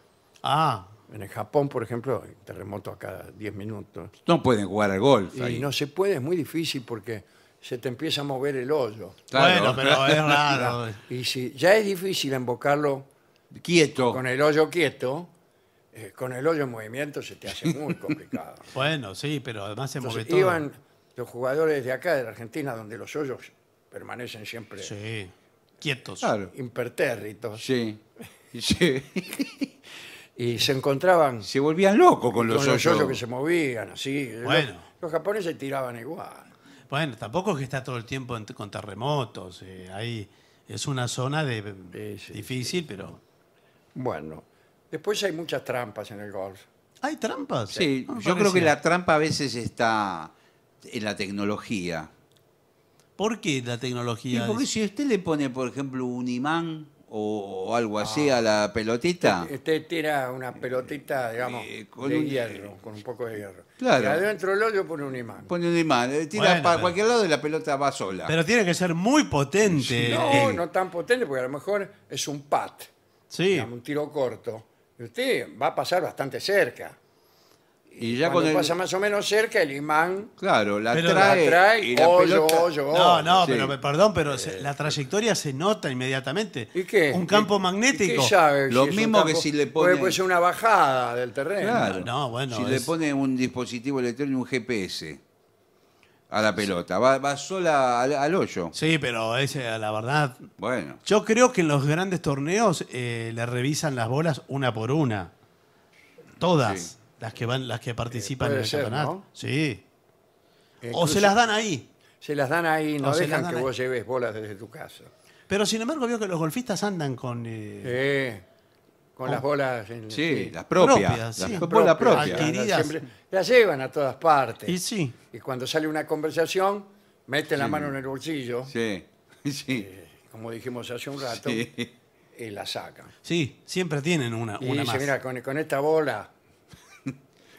Ah. En el Japón, por ejemplo, hay terremotos a cada 10 minutos. No pueden jugar al golf. Y ahí. no se puede, es muy difícil porque se te empieza a mover el hoyo. Claro. Bueno, pero es raro. Y si ya es difícil embocarlo quieto. Con el hoyo quieto, eh, con el hoyo en movimiento se te hace muy complicado. Bueno, sí, pero además se Entonces, mueve todo. Iban los jugadores de acá, de la Argentina, donde los hoyos permanecen siempre quietos. Claro. impertérritos. Sí. Y se encontraban Se volvían locos con los con los hoyos que se movían, así. Bueno. Los, japoneses tiraban igual. Bueno, tampoco es que está todo el tiempo con terremotos. Eh, ahí es una zona de, difícil, pero Bueno, Después hay muchas trampas en el golf. ¿Hay trampas? Sí, yo creo que la trampa a veces está en la tecnología. ¿Por qué la tecnología? porque si usted le pone, por ejemplo, un imán o, algo ah. así a la pelotita, Usted este tira una pelotita, eh, digamos, eh, con un- hierro, con un poco de hierro. Claro. Y adentro del hoyo pone un imán. pone un imán, eh, tira para cualquier lado y la pelota va sola. Pero tiene que ser muy potente. No, no tan potente, porque a lo mejor es un pat, sí. un tiro corto usted va a pasar bastante cerca. Y ya Cuando pasa más o menos cerca, el imán Claro, la trae, y la oh, oh, oh. No, no, pero perdón, pero eh. la trayectoria se nota inmediatamente. ¿Y qué? Un campo magnético. ¿Y Lo mismo que si le pone Puede, ser una bajada del terreno. Claro. No, bueno, Si le pone un dispositivo electrónico, un GPS, a la pelota, va, sola al, hoyo. Sí, pero ese, la verdad. Bueno. Yo creo que en los grandes torneos eh, le revisan las bolas una por una. Todas las que van, las que participan eh, en el campeonato. Sí. Eh, o se las dan ahí. se las dan ahí, no dejan que vos lleves bolas desde tu casa. Pero sin embargo, veo que los golfistas andan con. Con las bolas. En, Sí, las propias. Las bolas propias. Adquiridas. las llevan a todas partes. Y sí. Y cuando sale una conversación, meten la mano en el bolsillo, Sí, eh, como dijimos hace un rato, y la sacan. Sí, siempre tienen una, Y una mira, con, esta bola.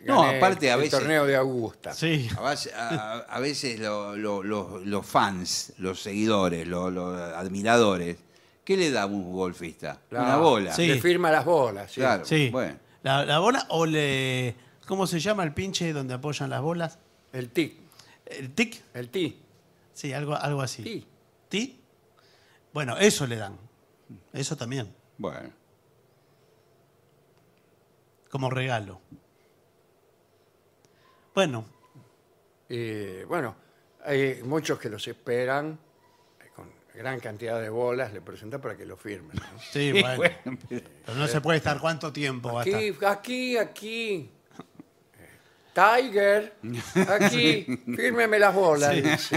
No, aparte, a el torneo de Augusta. Sí. A veces los fans, los seguidores, los admiradores, ¿qué le da a un golfista? La Una bola. Le firma las bolas. Claro, La, bola o le. ¿Cómo se llama el pinche donde apoyan las bolas? El tic, ¿El tic? el ti. Sí, algo, algo así. ti. ¿Ti? Bueno, eso le dan. Eso también. Bueno, Como regalo. Bueno, eh, bueno, hay muchos que los esperan gran cantidad de bolas le presenta para que lo firme. Sí, bueno. Pero no se puede estar cuánto tiempo Aquí, aquí, aquí. Tiger, aquí, fírmeme las bolas. Sí.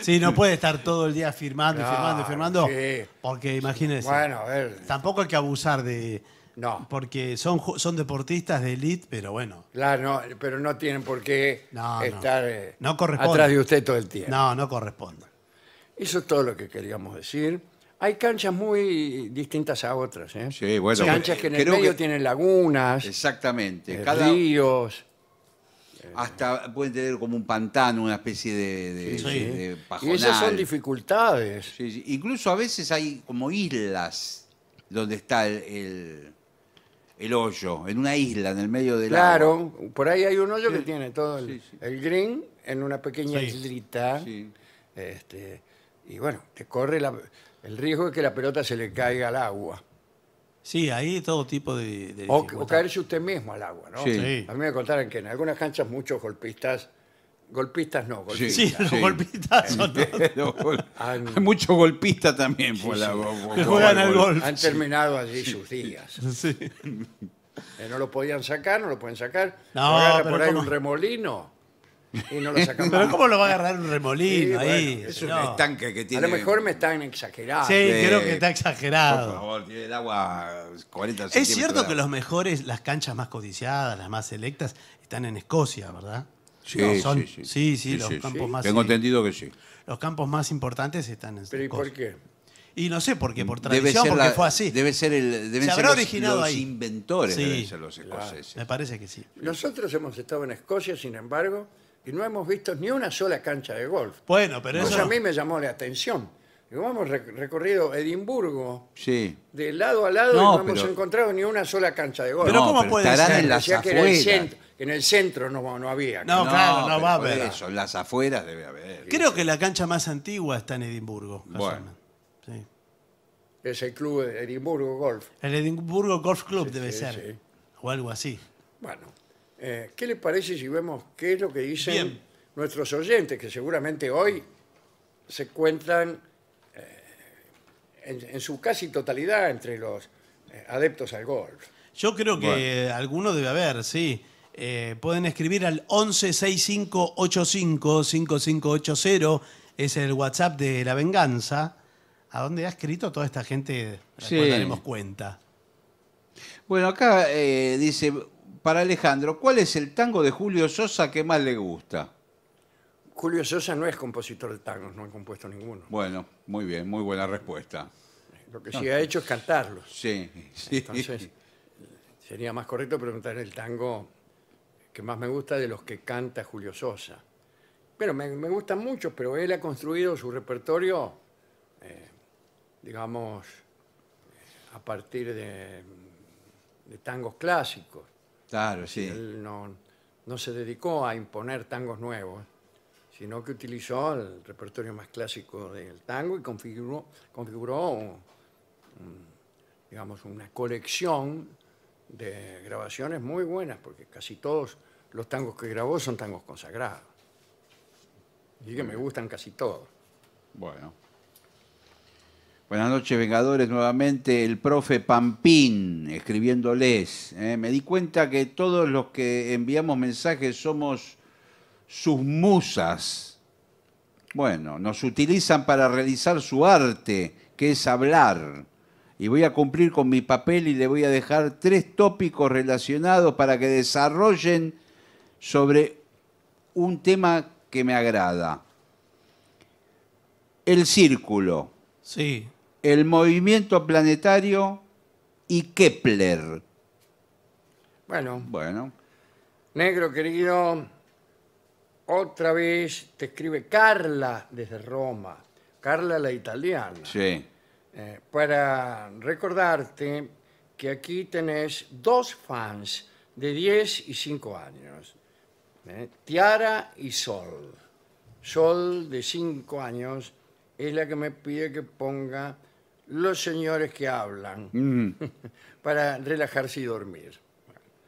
Sí, no puede estar todo el día firmando, firmando, firmando. sí. Porque imagínese, Bueno, a ver. Tampoco hay que abusar de, no. Porque son, son deportistas de elite, pero bueno. Claro, pero no tienen por qué estar eh, atrás de usted todo el tiempo. No, no corresponde. Eso es todo lo que queríamos decir. Hay canchas muy distintas a otras. ¿eh? Sí, bueno, Canchas que en el medio tienen lagunas, Exactamente. Eh, ríos. hasta pueden tener como un pantano, una especie de, de, Y esas son dificultades. Incluso a veces hay como islas donde está el- el hoyo, en una isla, en el medio del Claro, por ahí hay un hoyo que tiene todo el, green en una pequeña islita. Este, y bueno, te corre el riesgo de que la pelota se le caiga al agua. Sí, ahí todo tipo de, O, caerse usted mismo al agua, ¿no? Sí. A mí me contaron que en algunas canchas muchos golpistas Golpistas no, golpistas. Sí, los golpistas son Hay muchos golpistas también por la Que juegan al golf. Han terminado allí sus días. Sí. no lo podían sacar, no lo pueden sacar. No, no por ahí un remolino y no lo sacan Pero ¿cómo lo va a agarrar un remolino ahí? es un estanque que tiene. A lo mejor me están exagerando. Sí, creo que está exagerado. Por favor, tiene el agua 40 Es cierto que los mejores, las canchas más codiciadas, las más selectas, están en Escocia, ¿verdad? Sí, sí, sí, sí, los campos más. Tengo entendido que sí. Los campos más importantes están en Pero ¿y por qué? Y no sé por qué, por tradición, porque fue así. Debe ser el, deben ser los, inventores, deben ser los escoceses. Me parece que sí. Nosotros hemos estado en Escocia, sin embargo, y no hemos visto ni una sola cancha de golf. Bueno, pero eso. a mí me llamó la atención. hemos recorrido Edimburgo sí. de lado a lado no, y no hemos encontrado ni una sola cancha de golf. Pero, ¿cómo puede estarán ser? en las afueras en el centro no, no había. No, claro, no va a haber. Eso, en las afueras debe haber. Creo que la cancha más antigua está en Edimburgo. Bueno. Sí. Es el club de Edimburgo Golf. El Edimburgo Golf Club debe ser. O algo así. Bueno, eh, ¿qué le parece si vemos qué es lo que dicen nuestros oyentes, que seguramente hoy se encuentran eh, en, su casi totalidad entre los eh, adeptos al golf? Yo creo que algunos alguno debe haber, sí. Eh, pueden escribir al 1165855580, es el WhatsApp de La Venganza, a dónde ha escrito toda esta gente, Después sí. daremos cuenta. Bueno, acá eh, dice, para Alejandro, ¿cuál es el tango de Julio Sosa que más le gusta? Julio Sosa no es compositor de tangos, no ha compuesto ninguno. Bueno, muy bien, muy buena respuesta. Lo que sí ha hecho es cantarlo. Sí, sí. Entonces, sería más correcto preguntar el tango que más me gusta de los que canta Julio Sosa. Bueno, me, gustan muchos, pero él ha construido su repertorio, eh, digamos, eh, a partir de, tangos clásicos. Claro, sí. Él no, se dedicó a imponer tangos nuevos, sino que utilizó el repertorio más clásico del tango y configuró, configuró digamos, una colección de grabaciones muy buenas, porque casi todos los tangos que grabó son tangos consagrados. Y que me gustan casi todos. Bueno. Buenas noches, Vengadores. Nuevamente el profe Pampín escribiéndoles. ¿eh? Me di cuenta que todos los que enviamos mensajes somos sus musas. Bueno, nos utilizan para realizar su arte, que es hablar. Y voy a cumplir con mi papel y le voy a dejar tres tópicos relacionados para que desarrollen sobre un tema que me agrada. El círculo. El movimiento planetario y Kepler. Bueno. Bueno. Negro querido, otra vez te escribe Carla desde Roma. Carla la italiana. Eh, para recordarte que aquí tenés dos fans de 10 y 5 años. ¿eh? Tiara y Sol. Sol de cinco años es la que me pide que ponga los señores que hablan mm. para relajarse y dormir.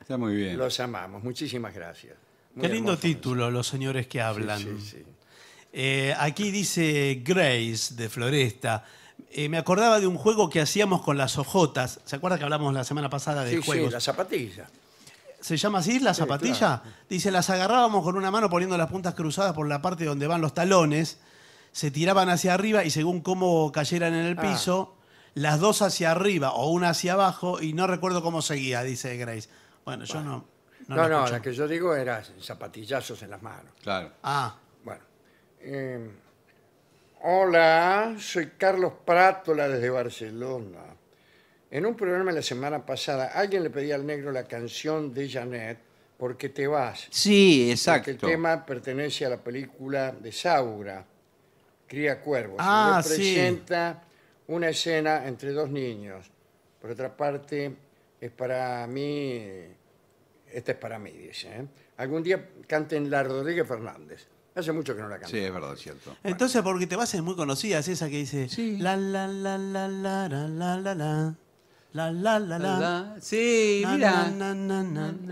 está muy bien. Los amamos. Muchísimas gracias. Qué lindo título, Los señores que hablan. Eh, aquí dice Grace de Floresta. Eh, me acordaba de un juego que hacíamos con las ojotas. ¿Se acuerda que hablamos la semana pasada de Sí, sí, la ¿Se llama así la zapatilla? Dice, las agarrábamos con una mano poniendo las puntas cruzadas por la parte donde van los talones, se tiraban hacia arriba y según cómo cayeran en el ah. piso, las dos hacia arriba o una hacia abajo y no recuerdo cómo seguía, dice Grace. Bueno, yo no... No, no, la que yo digo era zapatillazos en las manos. Claro. Ah. Bueno. Eh, hola, soy Carlos Pratola desde Barcelona. En un programa la semana pasada, alguien le pedía al negro la canción de Janet, Porque te vas. Sí, exacto. Porque el tema pertenece a la película de Saura, Cría Cuervos. Ah, presenta una escena entre dos niños. Por otra parte, es para mí, esta es para mí, dice. ¿eh? Algún día canten la Rodríguez Fernández. Hace mucho que no la canto. Sí, es verdad, es cierto. Entonces, porque te vas es muy conocida, es esa que dice. Sí. La, la, la, la, la, la, la, la. La, la, la, la. Sí, mira.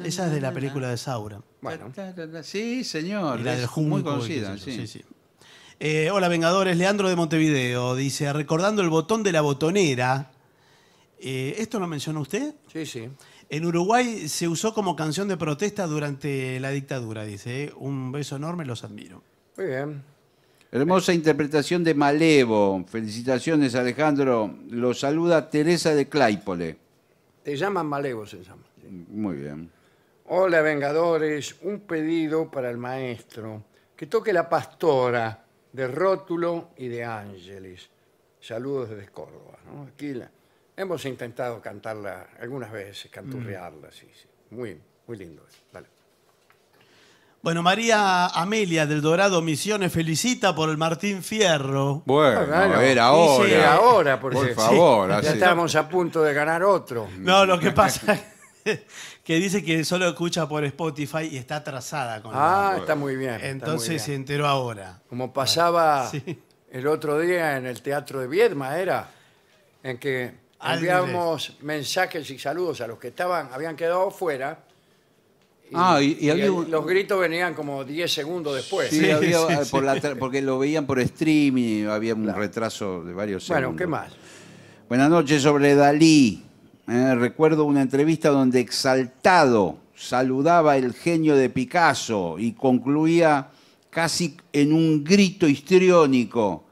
Esa es de la película de Saura. Bueno. Sí, señor. muy conocida, sí. sí, eh, hola, Vengadores. Leandro de Montevideo dice, recordando el botón de la botonera. Eh, ¿Esto lo menciona usted? Sí, sí. En Uruguay se usó como canción de protesta durante la dictadura, dice. ¿eh? Un beso enorme, los admiro. Muy bien. Hermosa interpretación de Malevo. Felicitaciones, Alejandro. Lo saluda Teresa de Claypole. Te llaman Malevo, se llama. Muy bien. Hola, Vengadores. Un pedido para el maestro. Que toque la pastora de Rótulo y de Ángeles. Saludos desde Córdoba. ¿no? Aquí hemos intentado cantarla algunas veces, canturrearla. Mm. Sí, sí. Muy, muy lindo. Vale. Bueno, María Amelia del Dorado Misiones felicita por el Martín Fierro. Bueno, a era ahora. Sí, era ahora, por favor. Estamos ya estábamos a punto de ganar otro. No, lo que pasa es que dice que solo escucha por Spotify y está atrasada con Ah, está muy bien. Entonces se enteró ahora. Como pasaba el otro día en el Teatro de Viedma, era, en que enviamos mensajes y saludos a los que estaban, habían quedado fuera y, ah, los gritos venían como 10 segundos después. Sí, eh, porque lo veían por streaming, había un retraso de varios segundos. bueno, ¿qué más? Buenas noches sobre Dalí. Eh, recuerdo una entrevista donde exaltado saludaba el genio de Picasso y concluía casi en un grito histriónico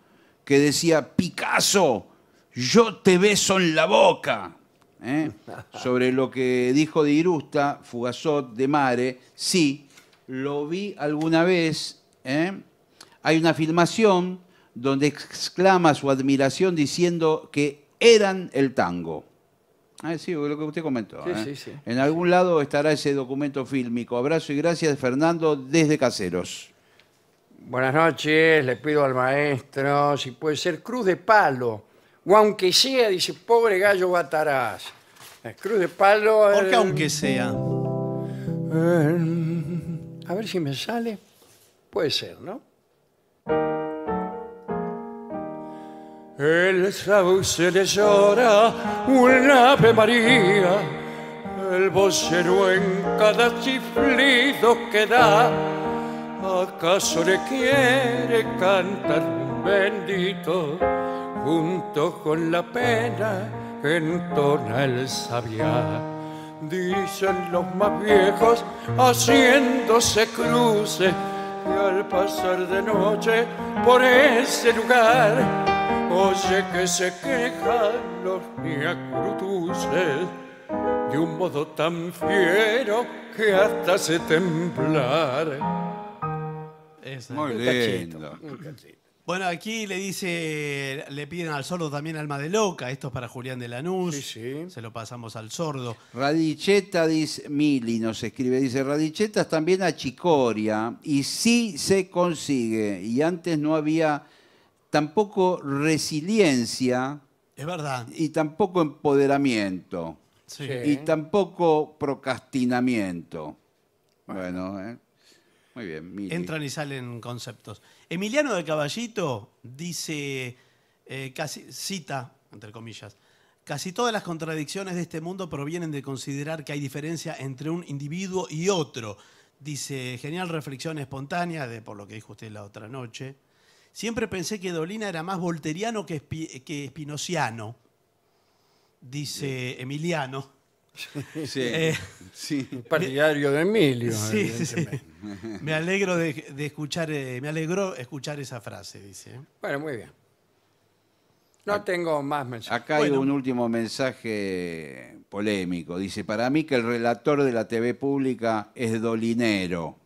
que decía, Picasso, yo te beso en la boca. ¿eh? sobre lo que dijo de Irusta, Fugazot, de Mare. Sí, lo vi alguna vez. ¿eh? Hay una filmación donde exclama su admiración diciendo que eran el tango. Ah, sí, lo que usted comentó. ¿eh? En algún lado estará ese documento fílmico. Abrazo y gracias, Fernando, desde Caseros. Buenas noches, le pido al maestro si puede ser Cruz de Palo o aunque sea, dice, pobre gallo batarás. Cruz de palo. Porque aunque sea. a ver si me sale. Puede ser, ¿no? El sauce le llora un ave María, el vocero en cada chiflido que da. ¿Acaso le quiere cantar bendito? junto con la pena en entona el sabiá. Dicen los más viejos haciéndose cruces y al pasar de noche por ese lugar oye que se quejan los niacrutuses de un modo tan fiero que hasta se temblar. Muy lindo. Bueno, aquí le dice, le piden al sordo también alma de loca. Esto es para Julián de Lanús. Sí, sí. Se lo pasamos al sordo. Radicheta dice, Mili nos escribe, dice, es también a Chicoria. Y sí se consigue. Y antes no había tampoco resiliencia. Es verdad. Y tampoco empoderamiento. Y tampoco procrastinamiento. Bueno, ¿eh? muy bien. Entran y salen conceptos. Emiliano de Caballito dice, eh, casi, cita, entre comillas, casi todas las contradicciones de este mundo provienen de considerar que hay diferencia entre un individuo y otro. Dice, genial reflexión espontánea de por lo que dijo usted la otra noche. Siempre pensé que Dolina era más volteriano que, que espinociano, dice Emiliano. Sí, eh, sí. Partidario de Emilio. Sí, Me alegro de, escuchar, eh, me alegró escuchar esa frase, dice. Bueno, muy bien. No tengo más mensajes. Acá hay un último mensaje polémico. Dice, para mí que el relator de la TV pública es Dolinero.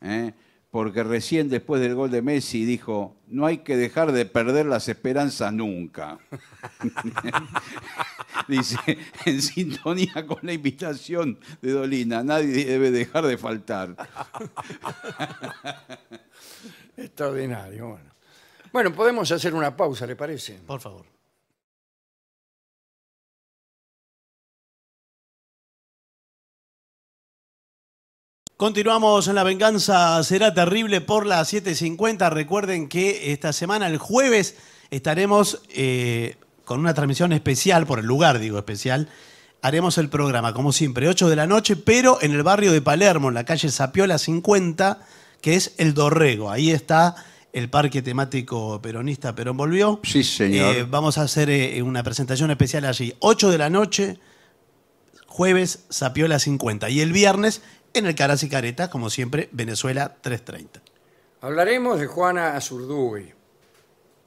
¿Eh? porque recién después del gol de Messi dijo, no hay que dejar de perder las esperanzas nunca. Dice, en sintonía con la invitación de Dolina, nadie debe dejar de faltar. Extraordinario, bueno. Bueno, podemos hacer una pausa, ¿le parece? Por favor. Continuamos en La Venganza Será Terrible por las 7.50. Recuerden que esta semana, el jueves, estaremos eh, con una transmisión especial, por el lugar digo especial. Haremos el programa, como siempre, 8 de la noche, pero en el barrio de Palermo, en la calle Sapiola 50, que es El Dorrego. Ahí está el parque temático peronista Perón Volvió. Sí, señor. Eh, vamos a hacer eh, una presentación especial allí. 8 de la noche, jueves, Sapiola 50. Y el viernes en el Caras y Caretas, como siempre, Venezuela 330. Hablaremos de Juana Azurduy.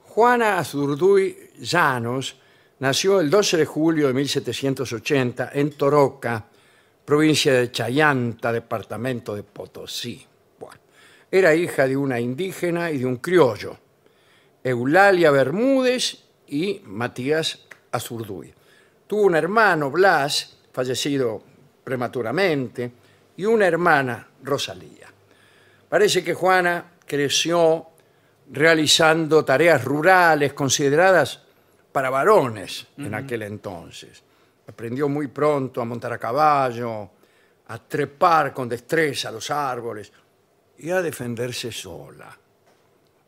Juana Azurduy Llanos nació el 12 de julio de 1780 en Toroca, provincia de Chayanta, departamento de Potosí. era hija de una indígena y de un criollo, Eulalia Bermúdez y Matías Azurduy. Tuvo un hermano, Blas, fallecido prematuramente, y una hermana, Rosalía. Parece que Juana creció realizando tareas rurales consideradas para varones en aquel entonces. Aprendió muy pronto a montar a caballo, a trepar con destreza los árboles y a defenderse sola.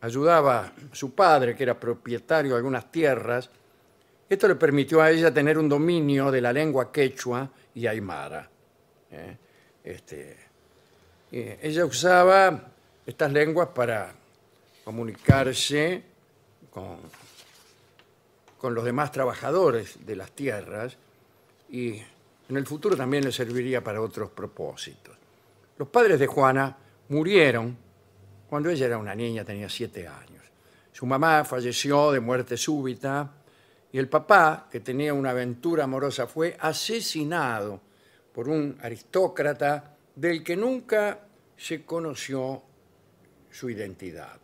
Ayudaba a su padre, que era propietario de algunas tierras. Esto le permitió a ella tener un dominio de la lengua quechua y aymara. ¿eh? Este, ella usaba estas lenguas para comunicarse con, con los demás trabajadores de las tierras y en el futuro también le serviría para otros propósitos. Los padres de Juana murieron cuando ella era una niña, tenía siete años. Su mamá falleció de muerte súbita y el papá, que tenía una aventura amorosa, fue asesinado por un aristócrata del que nunca se conoció su identidad.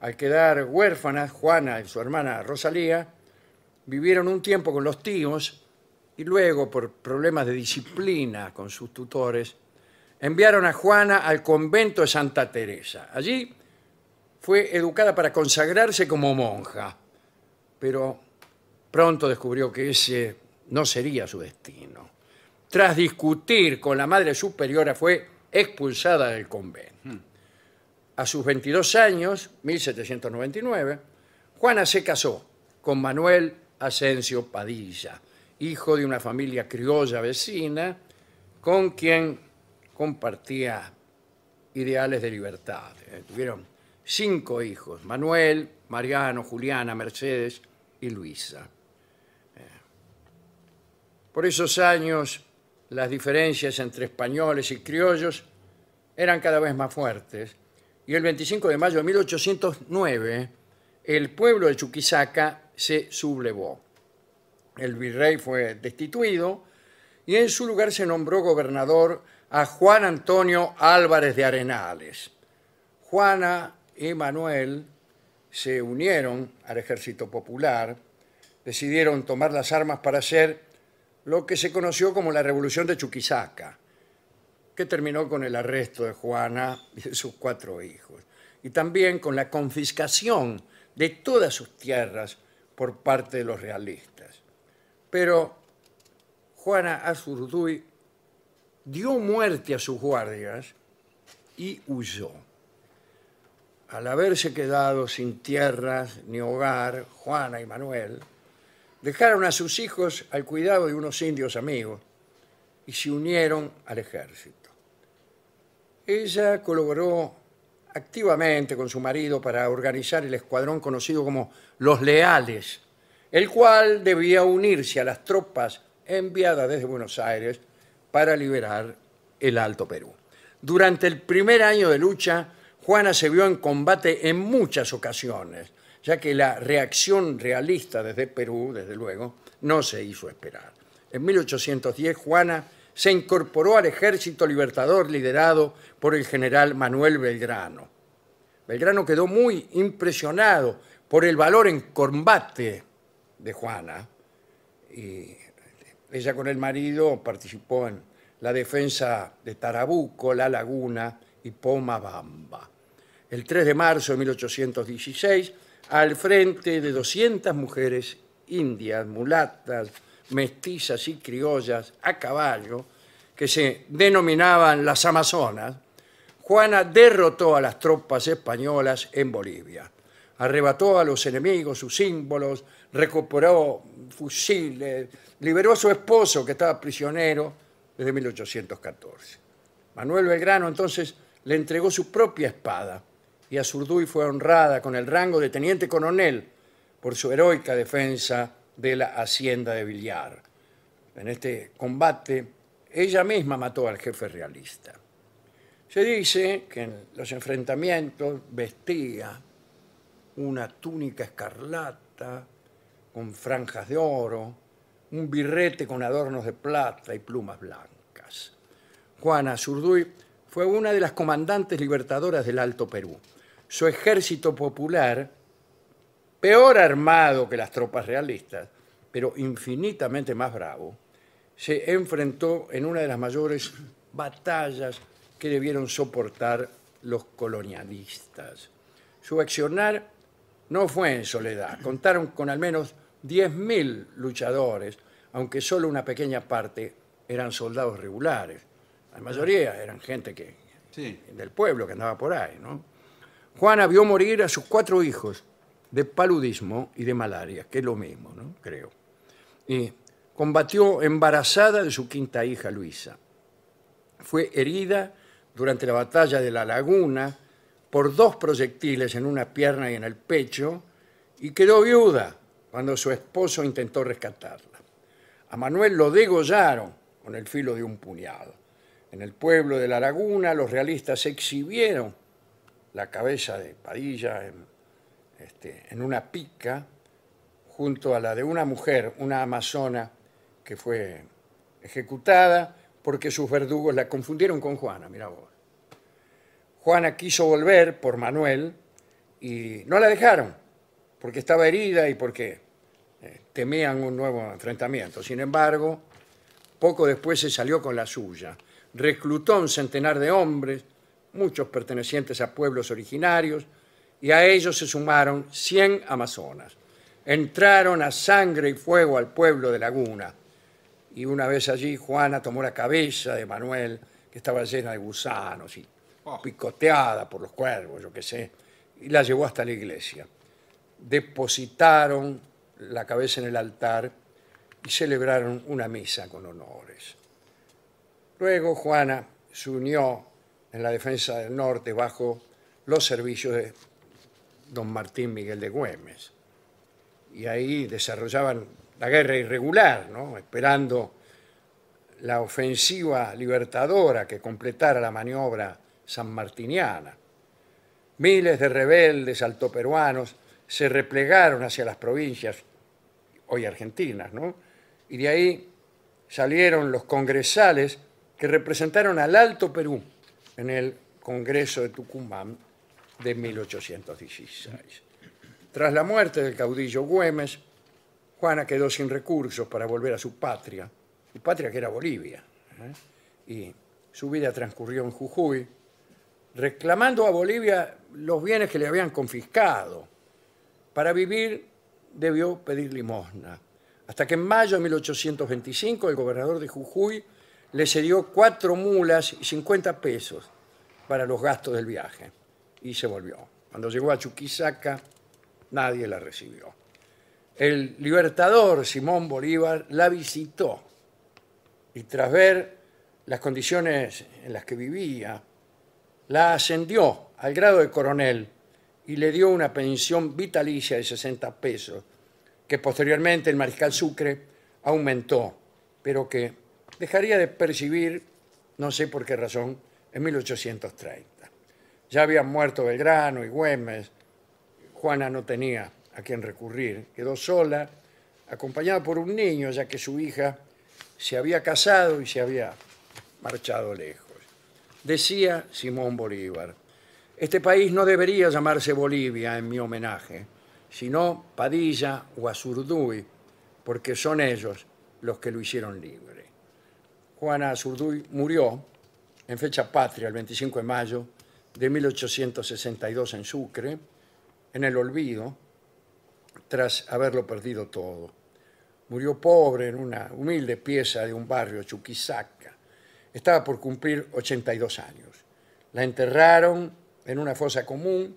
Al quedar huérfanas, Juana y su hermana Rosalía vivieron un tiempo con los tíos y luego, por problemas de disciplina con sus tutores, enviaron a Juana al convento de Santa Teresa. Allí fue educada para consagrarse como monja, pero pronto descubrió que ese no sería su destino tras discutir con la madre superiora, fue expulsada del convento. Hmm. A sus 22 años, 1799, Juana se casó con Manuel Asensio Padilla, hijo de una familia criolla vecina, con quien compartía ideales de libertad. Eh, tuvieron cinco hijos, Manuel, Mariano, Juliana, Mercedes y Luisa. Eh, por esos años, las diferencias entre españoles y criollos eran cada vez más fuertes y el 25 de mayo de 1809 el pueblo de Chuquisaca se sublevó. El virrey fue destituido y en su lugar se nombró gobernador a Juan Antonio Álvarez de Arenales. Juana y Manuel se unieron al ejército popular, decidieron tomar las armas para hacer lo que se conoció como la Revolución de Chuquisaca, que terminó con el arresto de Juana y de sus cuatro hijos, y también con la confiscación de todas sus tierras por parte de los realistas. Pero Juana Azurduy dio muerte a sus guardias y huyó. Al haberse quedado sin tierras ni hogar, Juana y Manuel Dejaron a sus hijos al cuidado de unos indios amigos y se unieron al ejército. Ella colaboró activamente con su marido para organizar el escuadrón conocido como Los Leales, el cual debía unirse a las tropas enviadas desde Buenos Aires para liberar el Alto Perú. Durante el primer año de lucha, Juana se vio en combate en muchas ocasiones, ya que la reacción realista desde Perú, desde luego, no se hizo esperar. En 1810, Juana se incorporó al ejército libertador liderado por el general Manuel Belgrano. Belgrano quedó muy impresionado por el valor en combate de Juana. Y ella con el marido participó en la defensa de Tarabuco, La Laguna y Pomabamba. El 3 de marzo de 1816 al frente de 200 mujeres indias, mulatas, mestizas y criollas a caballo, que se denominaban las Amazonas, Juana derrotó a las tropas españolas en Bolivia. Arrebató a los enemigos sus símbolos, recuperó fusiles, liberó a su esposo que estaba prisionero desde 1814. Manuel Belgrano entonces le entregó su propia espada y Azurduy fue honrada con el rango de teniente coronel por su heroica defensa de la hacienda de Villar. En este combate, ella misma mató al jefe realista. Se dice que en los enfrentamientos vestía una túnica escarlata con franjas de oro, un birrete con adornos de plata y plumas blancas. Juana Azurduy fue una de las comandantes libertadoras del Alto Perú su ejército popular, peor armado que las tropas realistas, pero infinitamente más bravo, se enfrentó en una de las mayores batallas que debieron soportar los colonialistas. Su accionar no fue en soledad, contaron con al menos 10.000 luchadores, aunque solo una pequeña parte eran soldados regulares. La mayoría eran gente que, del pueblo que andaba por ahí, ¿no? Juana vio morir a sus cuatro hijos de paludismo y de malaria, que es lo mismo, ¿no? creo. Y combatió embarazada de su quinta hija, Luisa. Fue herida durante la batalla de la laguna por dos proyectiles en una pierna y en el pecho y quedó viuda cuando su esposo intentó rescatarla. A Manuel lo degollaron con el filo de un puñado. En el pueblo de la laguna los realistas se exhibieron la cabeza de Padilla este, en, una pica junto a la de una mujer, una amazona, que fue ejecutada porque sus verdugos la confundieron con Juana, mira vos. Juana quiso volver por Manuel y no la dejaron, porque estaba herida y porque eh, temían un nuevo enfrentamiento. Sin embargo, poco después se salió con la suya. Reclutó un centenar de hombres muchos pertenecientes a pueblos originarios, y a ellos se sumaron 100 amazonas. Entraron a sangre y fuego al pueblo de Laguna, y una vez allí Juana tomó la cabeza de Manuel, que estaba llena de gusanos y oh. picoteada por los cuervos, yo qué sé, y la llevó hasta la iglesia. Depositaron la cabeza en el altar y celebraron una misa con honores. Luego Juana se unió en la defensa del norte bajo los servicios de don Martín Miguel de Güemes. Y ahí desarrollaban la guerra irregular, ¿no? esperando la ofensiva libertadora que completara la maniobra sanmartiniana. Miles de rebeldes altoperuanos se replegaron hacia las provincias, hoy argentinas, ¿no? Y de ahí salieron los congresales que representaron al Alto Perú en el Congreso de Tucumán de 1816. Tras la muerte del caudillo Güemes, Juana quedó sin recursos para volver a su patria, su patria que era Bolivia, ¿eh? y su vida transcurrió en Jujuy, reclamando a Bolivia los bienes que le habían confiscado. Para vivir debió pedir limosna, hasta que en mayo de 1825 el gobernador de Jujuy le cedió cuatro mulas y 50 pesos para los gastos del viaje. Y se volvió. Cuando llegó a Chuquisaca, nadie la recibió. El libertador Simón Bolívar la visitó y tras ver las condiciones en las que vivía, la ascendió al grado de coronel y le dio una pensión vitalicia de 60 pesos, que posteriormente el mariscal Sucre aumentó, pero que dejaría de percibir, no sé por qué razón, en 1830. Ya habían muerto Belgrano y Güemes. Juana no tenía a quien recurrir. Quedó sola, acompañada por un niño, ya que su hija se había casado y se había marchado lejos. Decía Simón Bolívar, este país no debería llamarse Bolivia en mi homenaje, sino Padilla o Azurduy, porque son ellos los que lo hicieron libre. Juana Azurduy murió en fecha patria, el 25 de mayo de 1862 en Sucre, en el olvido, tras haberlo perdido todo. Murió pobre en una humilde pieza de un barrio, Chuquisaca. Estaba por cumplir 82 años. La enterraron en una fosa común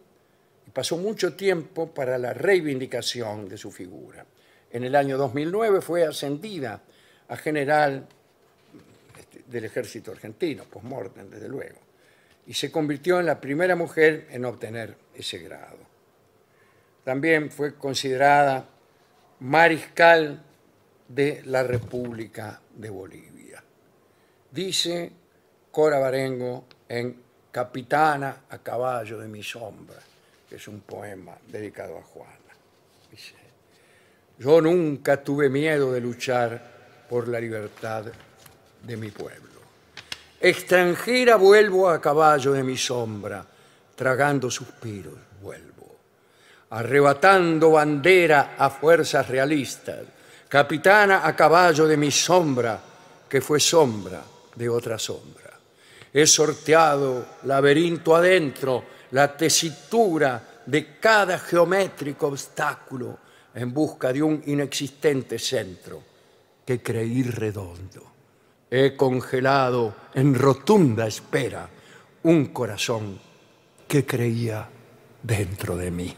y pasó mucho tiempo para la reivindicación de su figura. En el año 2009 fue ascendida a general del ejército argentino, post-mortem, desde luego, y se convirtió en la primera mujer en obtener ese grado. También fue considerada mariscal de la República de Bolivia. Dice Cora Barengo en Capitana a caballo de mi sombra, que es un poema dedicado a Juana. Dice, yo nunca tuve miedo de luchar por la libertad de mi pueblo. Extranjera vuelvo a caballo de mi sombra, tragando suspiros vuelvo, arrebatando bandera a fuerzas realistas, capitana a caballo de mi sombra, que fue sombra de otra sombra. He sorteado laberinto adentro la tesitura de cada geométrico obstáculo en busca de un inexistente centro que creí redondo he congelado en rotunda espera un corazón que creía dentro de mí.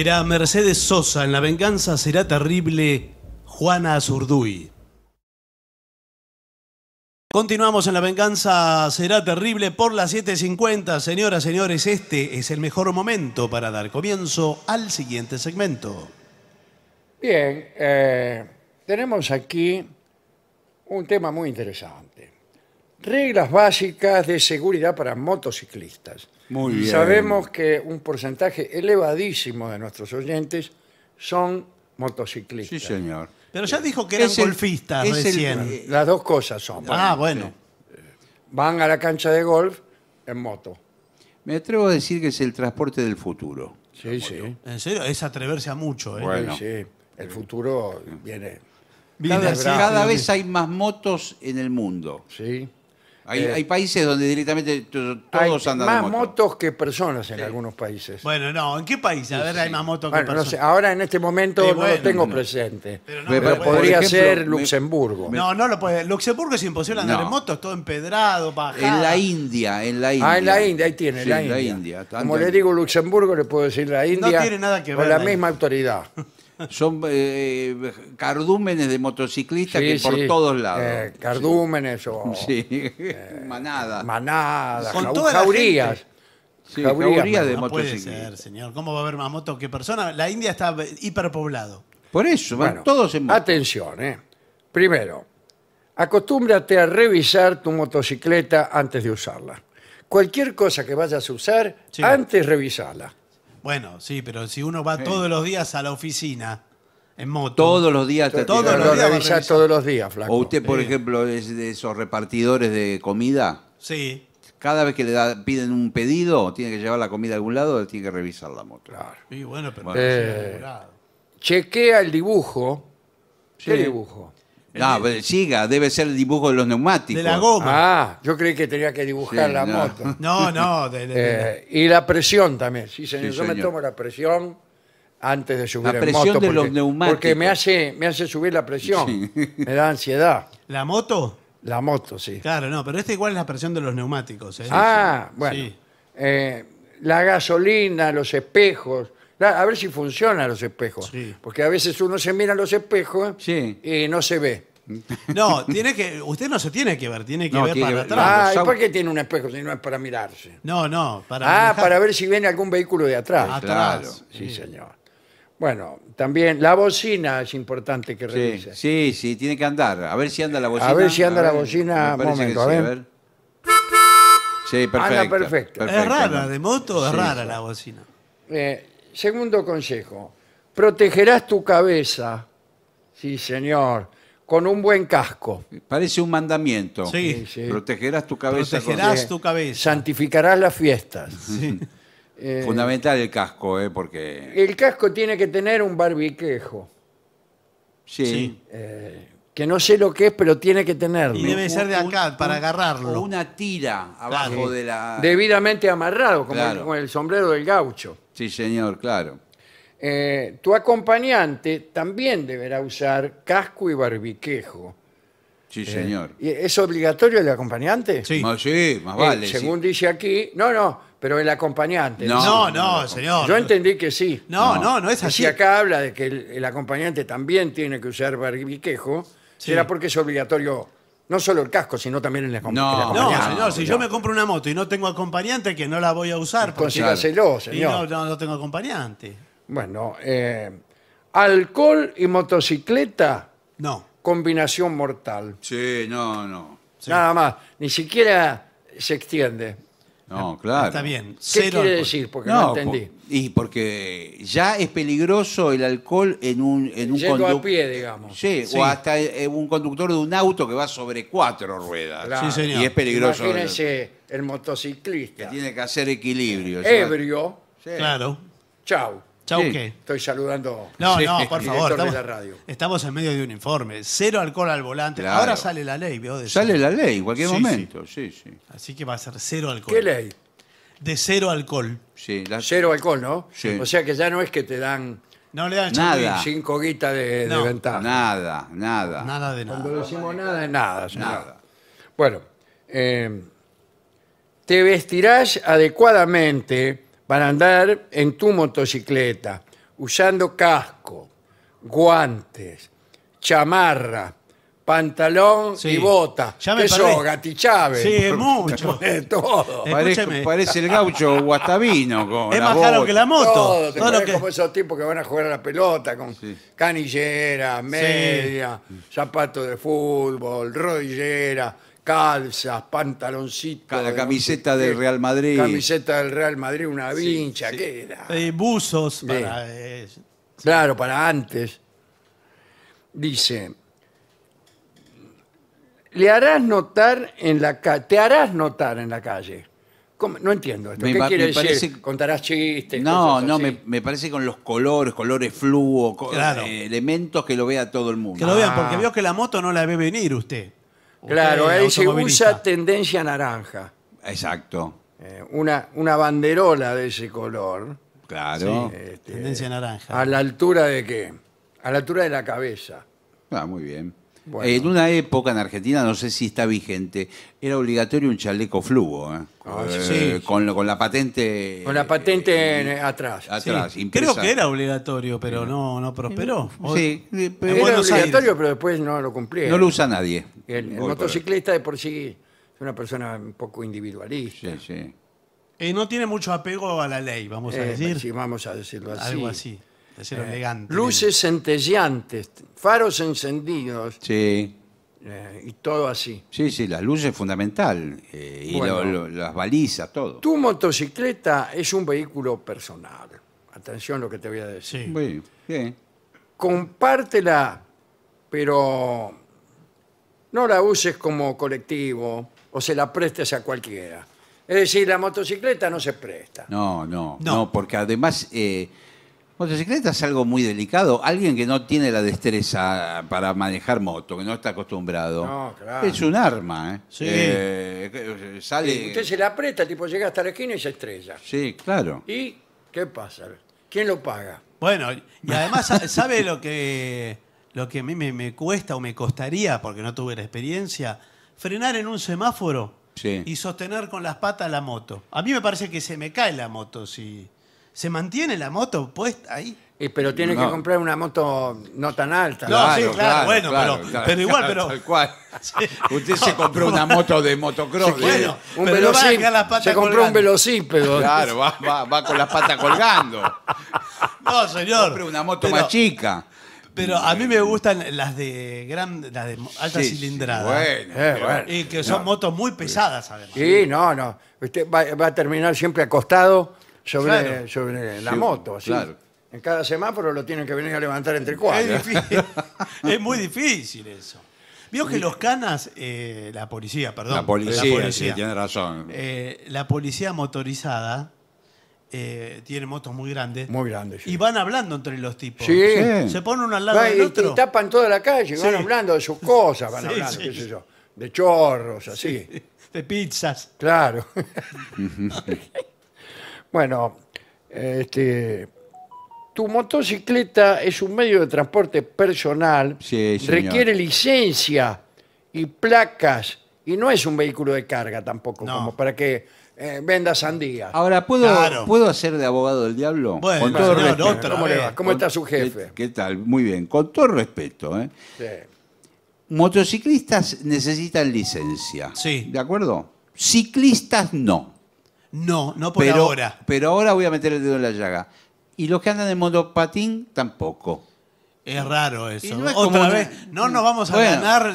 Era Mercedes Sosa en La venganza será terrible, Juana Azurduy. Continuamos en La venganza será terrible por las 7.50. Señoras, señores, este es el mejor momento para dar comienzo al siguiente segmento. Bien, eh, tenemos aquí un tema muy interesante. Reglas básicas de seguridad para motociclistas. Y Sabemos que un porcentaje elevadísimo de nuestros oyentes son motociclistas. Sí, señor. Pero ya dijo que eran Es golfistas recién. Eh, las dos cosas son. ah, bueno. Eh, van a la cancha de golf en moto. Me atrevo a decir que es el transporte del futuro. Sí, sí. En serio, es atreverse a mucho, ¿eh? Bueno. Sí, El futuro viene. Cada, cada vez hay más motos en el mundo. Sí. Eh, hay, países donde directamente todos andan más Hay más motos que personas en algunos países. Bueno, no, ¿en qué país? A ver, hay más motos que no personas. sé, ahora en este momento no lo tengo presente. Pero, podría ser Luxemburgo. No, no lo puede. Luxemburgo es imposible andar en moto, es todo empedrado, bajado. En la India, en la India. Ah, en la India, ahí tiene, la India. Como le digo Luxemburgo, le puedo decir la India. No tiene nada que ver Con la misma autoridad. son eh, cardúmenes de motociclistas que por todos lados. Eh, cardúmenes o sí, eh, manadas, Con jaurías. Sí, de No puede ser, señor. ¿Cómo va a haber más motos que personas? La India está hiperpoblado. Por eso, Bueno, todos en moto. Atención, ¿eh? Primero, acostúmbrate a revisar tu motocicleta antes de usarla. Cualquier cosa que vayas a usar, antes revisala. Bueno, sí, pero si uno va todos los días a la oficina en moto. Todos los días Todos los días todos los días, flaco. O usted, por ejemplo, es de esos repartidores de comida. Sí. Cada vez que le piden un pedido, tiene que llevar la comida a algún lado, tiene que revisar la moto. Claro. Y bueno, pero eh, Chequea el dibujo. ¿Qué dibujo? No, ah, siga, debe ser el dibujo de los neumáticos. De la goma. Ah, yo creí que tenía que dibujar la moto. No, no. Eh, y la presión también, sí, señor. Yo me tomo la presión antes de subir La moto Porque me hace, me hace subir la presión. Me da ansiedad. ¿La moto? La moto, sí. Claro, no, pero esta igual es la presión de los neumáticos. ¿eh? ah, bueno. Eh, la gasolina, los espejos, a ver si funcionan los espejos. Porque a veces uno se mira los espejos y no se ve. No, tiene que, usted no se tiene que ver, tiene que ver para atrás. Ah, ¿y por qué tiene un espejo si no es para mirarse? No, no, para. Ah, para ver si viene algún vehículo de atrás. Atrás. sí, señor. Bueno, también la bocina es importante que Sí, sí, sí, tiene que andar. A ver si anda la bocina. A ver si anda la bocina, Un momento, a ver. Sí, perfecto. perfecto. Es rara, de moto es rara la bocina. Eh, segundo consejo, protegerás tu cabeza, sí señor, con un buen casco. Parece un mandamiento. Sí. Protegerás tu cabeza. Protegerás tu cabeza. Santificarás las fiestas. Eh, Fundamental el casco, eh, porque... El casco tiene que tener un barbiquejo. Sí. Eh, que no sé lo que es, pero tiene que tenerlo. Y debe ser de acá, para agarrarlo. Una tira abajo de la... Debidamente amarrado, como el sombrero del gaucho. Sí, señor, claro. Eh, tu acompañante también deberá usar casco y barbiquejo. Sí, eh, señor. ¿Es obligatorio el acompañante? Sí. Más, eh, vale. según dice aquí, no, no, pero el acompañante. No, No, no, señor. Yo entendí que sí. No, no, no, es así. Si acá habla de que el, el acompañante también tiene que usar barbiquejo, será porque es obligatorio no solo el casco, sino también el, acompañante. No. No, si yo me compro una moto y no tengo acompañante, que no la voy a usar. Consígase señor. señor. no, no, tengo acompañante. Bueno, eh, alcohol y motocicleta, No. combinación mortal. Sí, no, no. Nada más, ni siquiera se extiende. No, claro. Está bien. ¿Qué quiere decir? Porque No, entendí. Y porque ya es peligroso el alcohol en un, en un a pie, digamos. Sí, o hasta eh, un conductor de un auto que va sobre cuatro ruedas. Sí, señor. Y es peligroso. El el Que tiene que hacer equilibrio. Ebrio. Claro. Chau. Chau, ¿qué? Estoy saludando. No, no, por favor. Estamos, la radio. estamos en medio de un informe. Cero alcohol al volante. Ahora sale la ley, veo Sale la ley en cualquier momento. Sí, sí. Así que va a ser cero alcohol. ¿Qué ley? de cero alcohol. Sí, Cero alcohol, ¿no? O sea que ya no es que te dan No le dan Nada. cinco guitas de, ventaja. Nada, nada. Nada de nada. Cuando decimos nada, es nada, Nada. Bueno, eh, te vestirás adecuadamente para andar en tu motocicleta, usando casco, guantes, chamarra, pantalón y bota. Eso, me Sí, es mucho. todo. Parece, el gaucho guastavino Es más caro que la moto. Es que- como esos tipos que van a jugar a la pelota con canillera, media, zapatos de fútbol, rodillera, calzas, pantaloncito. la camiseta del Real Madrid. Camiseta del Real Madrid, una vincha, ¿qué era? buzos eh, Claro, para antes. Dice, le harás notar en la te harás notar en la calle. No entiendo ¿Qué quiere decir? ¿Contarás chistes? No, no, me, parece con los colores, colores fluo, eh, elementos que lo vea todo el mundo. Que lo vean, porque ah. veo que la moto no la ve venir usted. Claro, ahí se usa tendencia naranja. Exacto, eh, una, una banderola de ese color, claro. Este, tendencia naranja. ¿a la altura de qué? A la altura de la cabeza. Ah, muy bien. En una época en Argentina, no sé si está vigente, era obligatorio un chaleco flujo, ¿eh? ah, eh, con, la patente. Con la patente eh, atrás. Creo que era obligatorio, pero no, prosperó. Sí, era obligatorio, pero después no lo cumplía. No lo usa nadie. El, motociclista de por sí es una persona un poco individualista. Sí, no tiene mucho apego a la ley, vamos a decir. Sí, vamos a decirlo así. Algo así. Eh, luces centelleantes, faros encendidos Sí, eh, y todo así. sí, sí, las luces es fundamental. Eh, y las balizas, todo. Tu motocicleta es un vehículo personal. Atención a lo que te voy a decir. bien. compártela, pero no la uses como colectivo o se la prestes a cualquiera. Es decir, la motocicleta no se presta. No, no, no, porque además Motocicleta es algo muy delicado. Alguien que no tiene la destreza para manejar moto, que no está acostumbrado, No, claro. es un arma. ¿eh? eh, eh usted se la aprieta, tipo llega hasta la esquina y se estrella. Sí, claro. ¿Y qué pasa? ¿Quién lo paga? Bueno, y además, ¿sabe lo que, lo que a mí me, cuesta o me costaría, porque no tuve la experiencia? Frenar en un semáforo y sostener con las patas la moto. A mí me parece que se me cae la moto si, ¿Se mantiene la moto puesta ahí? pero tiene que comprar una moto no tan alta. No, sí, claro, bueno, pero- pero igual, pero- Tal cual. Usted se compró una moto de motocross. Bueno, Un pero se compró un velocípedo. Claro, va, va- con las patas colgando. No, señor. Compré una moto más chica. Pero a mí me gustan las de las de alta cilindrada. Bueno, eh, bueno. Y que son motos muy pesadas, además. Sí, no, no. Usted va a terminar siempre acostado yo, en la moto, así. En cada semáforo lo tienen que venir a levantar entre cuatro. Es, muy difícil eso. Vio que los canas, eh, la policía, perdón. La policía, sí, tiene razón. Eh, la policía motorizada eh, tiene motos muy grandes. Muy grandes, sí. Y van hablando entre los tipos. Sí. Se ponen uno al lado del otro. y tapan toda la calle, van hablando de sus cosas, van hablando, qué sé yo, de chorros, así. De pizzas. Claro. Bueno, este, tu motocicleta es un medio de transporte personal, requiere licencia y placas, y no es un vehículo de carga tampoco, como para que eh, venda sandía. Ahora, ¿puedo, ¿puedo hacer de abogado del diablo? Bueno, Con todo ¿Cómo le va? ¿Cómo está su jefe? ¿Qué, tal? Muy bien. Con todo respeto, ¿eh? Motociclistas necesitan licencia. Sí. ¿De acuerdo? Ciclistas no. No, no por pero, ahora. Pero ahora voy a meter el dedo en la llaga. Y los que andan en monopatín, tampoco. Es raro eso. No otra vez, no nos vamos a ganar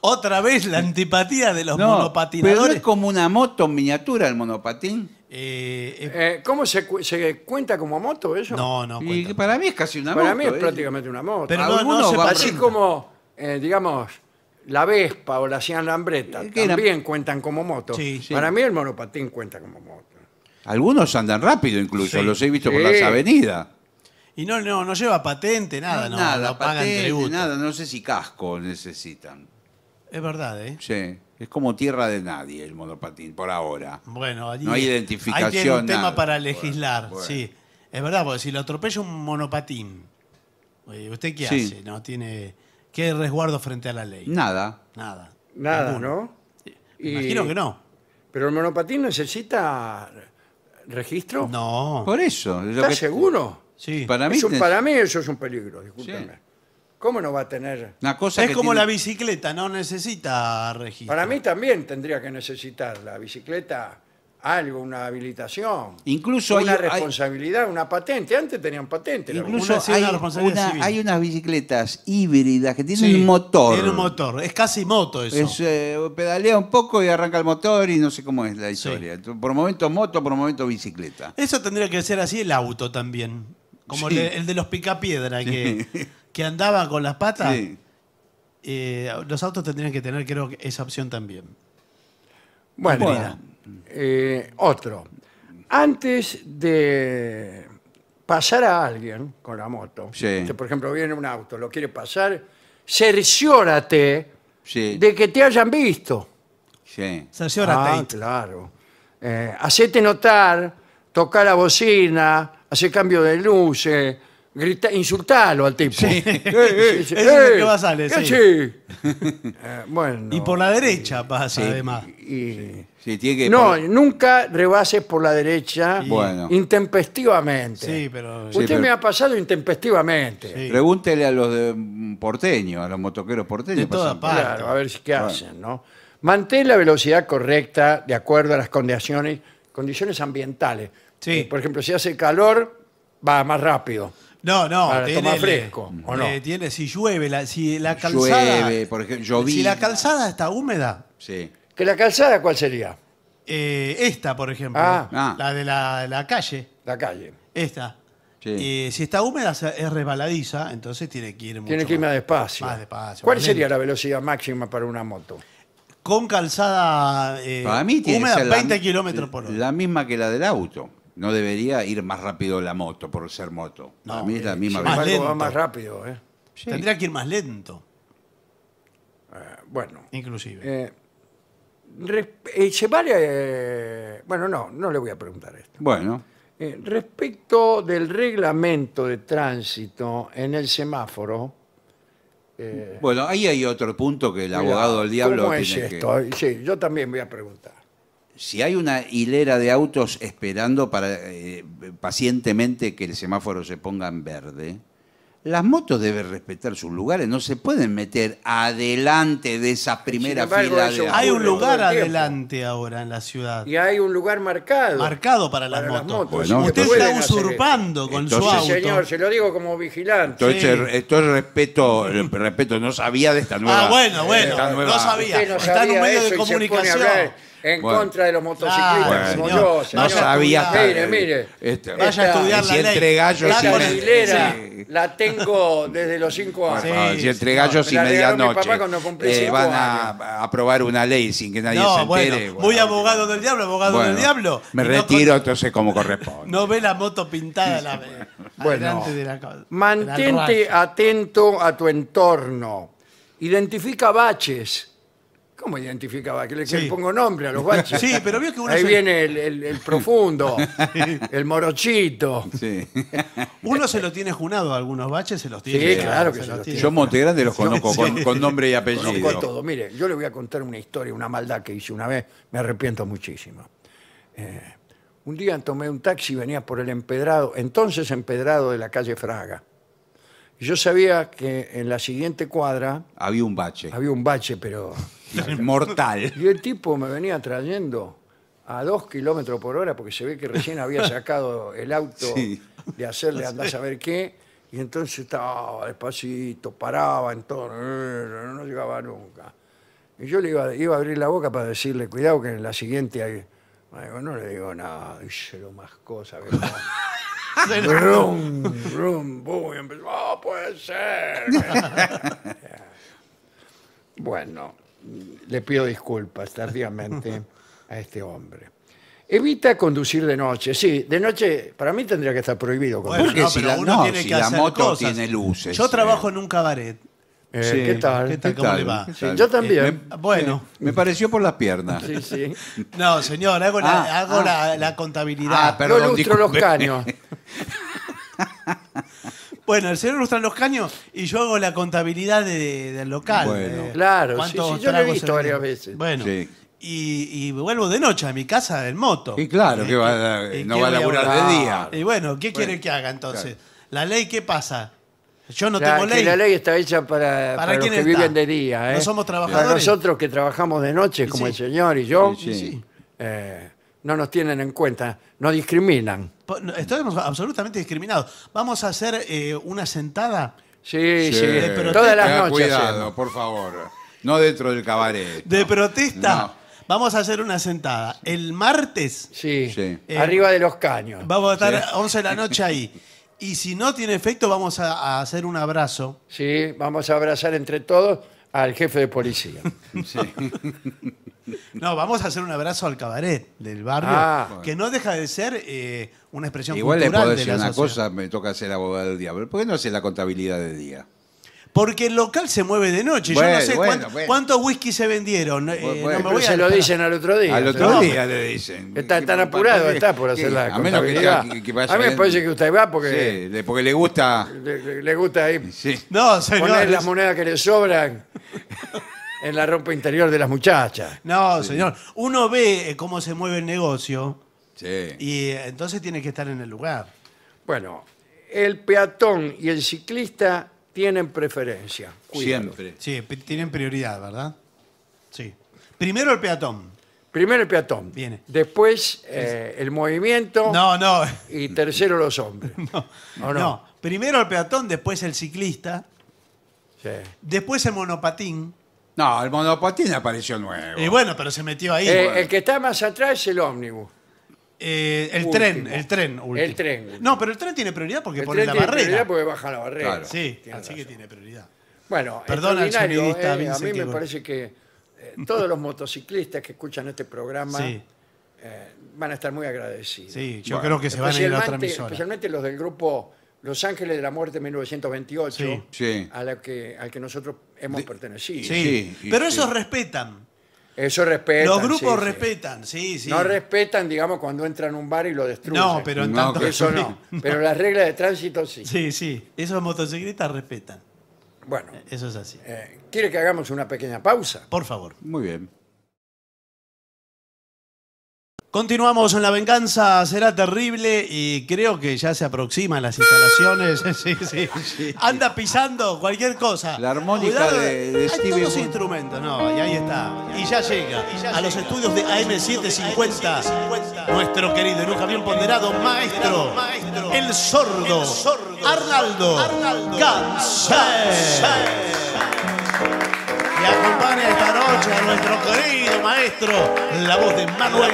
otra vez la antipatía de los no, Pero es como una moto en miniatura el monopatín. Eh, eh, ¿Cómo se, cuenta como moto eso? No, no. para mí es casi una moto. Para mí es eh. prácticamente una moto. Pero no, se así como, digamos, la Vespa o la Cian Lambretta también cuentan como moto. Para mí el monopatín cuenta como moto. Algunos andan rápido incluso, los he visto por las avenidas. Y no, no, no lleva patente, nada, no, no pagan tributo. nada, no sé si casco necesitan. Es verdad, ¿eh? Sí, es como tierra de nadie el monopatín por ahora. Bueno, allí, No hay identificación, Ahí tiene un tema para legislar, sí. Es verdad, porque si lo atropella un monopatín, eh, ¿usted qué hace? No tiene ¿Qué resguardo frente a la ley? Nada. Nada. Nada, ¿no? Imagino que no. Pero el monopatín necesita registro. No. Por eso. ¿Estás seguro? Sí. Para mí, Eso- es un peligro, discúlpame. ¿Cómo no va a tener? una cosa Es como la bicicleta, no necesita registro. Para mí también tendría que necesitar la bicicleta algo, una habilitación. Incluso una responsabilidad, una patente. Antes tenían patente. Incluso hay, hay unas bicicletas híbridas que tienen un motor. Tiene un motor. Es casi moto eso. Eh, pedalea un poco y arranca el motor y no sé cómo es la historia. Por momento moto, por momento bicicleta. Eso tendría que ser así el auto también. Como el, de- los picapiedra que, que andaba con las patas. Eh, los autos tendrían que tener, creo esa opción también. Bueno, Bueno, eh, otro. Antes de pasar a alguien con la moto, este, por ejemplo, viene un auto, lo quiere pasar, cerciórate de que te hayan visto. sí. Cerciórate. Ah, claro. Eh, hacete notar, tocar la bocina, hacer cambio de luces, grita, insultalo al tipo. Sí. bueno. Y por la derecha pasa, además. y- tiene que. No, nunca rebases por la derecha intempestivamente. pero... Usted me ha pasado intempestivamente. Pregúntele a los de mm, porteños, a los motoqueros porteños. De a ver si- qué hacen, ¿no? Mantén la velocidad correcta de acuerdo a las condiciones, condiciones ambientales. Sí. Eh, por ejemplo, si hace calor, va más rápido. No, no, tiene, fresco, eh, tiene, si llueve, si la calzada. Llueve, por ejemplo, Si la calzada está húmeda. Sí. ¿Que la calzada cuál sería? Eh, esta, por ejemplo. Ah. Ah. La de la, calle. La calle. Esta. Sí. Eh, si está húmeda, es resbaladiza, entonces tiene que ir mucho Tiene que ir más despacio. Más despacio, ¿Cuál sería la velocidad máxima para una moto? Con calzada Para mí tiene húmeda, 20 kilómetros por hora. La misma que la del auto no debería ir más rápido la moto por ser moto. No, a es la eh, misma más va más rápido, eh. Tendría que ir más lento, eh, bueno. inclusive. Eh, bueno, no, no le voy a preguntar esto. Bueno, respecto del reglamento de tránsito en el semáforo... bueno, ahí hay otro punto que el abogado del diablo ¿Cómo es Sí, yo también voy a preguntar si hay una hilera de autos esperando para, eh, pacientemente que el semáforo se ponga en verde, las motos deben respetar sus lugares, no se pueden meter adelante de esa primera fila. De hay un lugar adelante ahora en la ciudad. Y hay un lugar marcado. Marcado para las, motos. Usted está usurpando con su auto. señor, se lo digo como vigilante. esto es respeto, respeto, no sabía de esta ah, nueva. Ah, bueno, bueno, no sabía. está en un medio de comunicación en contra de los motociclistas, como yo, No sabía. Mire, mire. Este, Vaya a estudiar la si ley. entre gallos la tengo desde los cinco años. Sí, si entre gallos y medianoche eh, van a, aprobar una ley sin que nadie se entere. muy abogado del diablo, abogado del diablo. Me retiro entonces como corresponde. No ve la moto pintada la, vez Mantente atento a tu entorno. Identifica baches ¿Cómo identificaba? Que le pongo nombre a los baches. Sí, pero vio que uno Ahí viene el, profundo, el morochito. Sí. Uno se lo tiene junado a algunos baches, se los tiene. Sí, claro que se los tiene. Yo Monte Grande los conozco con, nombre y Conozco a todo. Mire, yo le voy a contar una historia, una maldad que hice una vez. Me arrepiento muchísimo. Eh, un día tomé un taxi, y venía por el empedrado, entonces empedrado de la calle Fraga. Yo sabía que en la siguiente cuadra Había un bache. había un bache, pero mortal. Y el tipo me venía trayendo a dos kilómetros por hora porque se ve que recién había sacado el auto de hacerle andar a saber qué. Y entonces estaba despacito, paraba en todo, no llegaba nunca. Y yo le iba, a abrir la boca para decirle, cuidado que en la siguiente no le digo nada, hice lo más cosa que y empezó, oh, puede ser! Bueno, le pido disculpas tardíamente a este hombre. Evita conducir de noche. Sí, de noche para mí tendría que estar prohibido. conducir. Porque si la, si la moto tiene luces. Yo trabajo en un cabaret. Eh, ¿Qué tal? ¿Qué tal? ¿Cómo le va? yo también. Eh, ah, bueno. me pareció por las piernas. Sí, sí. No, señor, hago, la, ah, ah. contabilidad. Ah, perdón, yo lustro los caños. Bueno, el señor usa los caños y yo hago la contabilidad del local. Bueno. Claro, sí, yo lo he visto varias veces. Bueno, y, vuelvo de noche a mi casa en moto. Y claro, ¿Eh? que no va a laburar de día. Y bueno, ¿qué quiere que haga entonces? La ley, ¿qué pasa? Yo no tengo ley. La ley está hecha para, para los que viven de día. No ¿eh? somos trabajadores. nosotros que trabajamos de noche, como el señor y yo, Sí, sí. Eh, no nos tienen en cuenta, nos discriminan. Estamos absolutamente discriminados. Vamos a hacer eh, una sentada. Sí, sí, todas las noches. Cuidado, por favor. No dentro del cabaret. De protesta. Vamos a hacer una sentada. El martes. Sí. Arriba de los caños. Vamos a estar a 11 de la noche ahí. Y si no tiene efecto, vamos a, hacer un abrazo. Sí, vamos a abrazar entre todos al jefe de policía. No, vamos a hacer un abrazo al cabaret del barrio, ah. que no deja de ser eh, una expresión Igual le puedo decir una cosa, me toca ser abogado del diablo. ¿Por qué no hace la contabilidad de día? Porque el local se mueve de noche. Yo no sé cuántos whisky se vendieron. Eh, no me se lo dicen al otro día. Al otro día le dicen. Está tan apurado, está por hacer la A contabilidad. vaya a mí me parece que usted va porque Sí, le- porque le gusta. le, gusta ahí Sí. No, poner las monedas que le sobran en la ropa interior de las muchachas. No, señor. Uno ve eh, cómo se mueve el negocio Sí. y eh, entonces tiene que estar en el lugar. Bueno, el peatón y el ciclista tienen preferencia. Siempre. Sí, tienen prioridad, ¿verdad? Sí. Primero el peatón. Primero el peatón. Viene. Después eh, el movimiento. No, no. Y tercero los hombres. No. no? Primero el peatón, después el ciclista, Sí. después el monopatín. No, el monopatín apareció nuevo. Y bueno, pero se metió ahí. Eh, el que está más atrás es el ómnibus. Eh, el tren, el tren último. El tren. No, pero el tren tiene prioridad porque El pone tren tiene barrera. prioridad porque baja la barrera. Sí, así que tiene prioridad. Bueno, Perdón al sonidista eh, a mí me parece que todos los motociclistas que escuchan este programa van a estar muy agradecidos. sí, yo creo que se van a ir a otra emisora. especialmente los del grupo los Ángeles de la Muerte 1928, A la que, al que nosotros hemos pertenecido. Sí, pero eso esos respetan. Eso respetan. Los grupos respetan, sí, sí. No respetan, digamos, cuando entran a un bar y lo destruyen. No, pero en tanto Eso no. Pero las reglas de tránsito sí. Sí, sí. Esos motocicletas respetan. Bueno, Eso es así. Eh, ¿quiere que hagamos una pequeña pausa? Por favor. Muy bien. Continuamos en La Venganza Será Terrible y creo que ya se aproximan las instalaciones. Sí, sí. Anda pisando cualquier cosa. La armónica de, Steve... Hay instrumentos, no, y ahí está. Y ya llega a los estudios de AM750 nuestro querido y nunca bien ponderado maestro, el sordo, Arnaldo Gansé acompaña esta noche a nuestro querido maestro, la voz de Manuel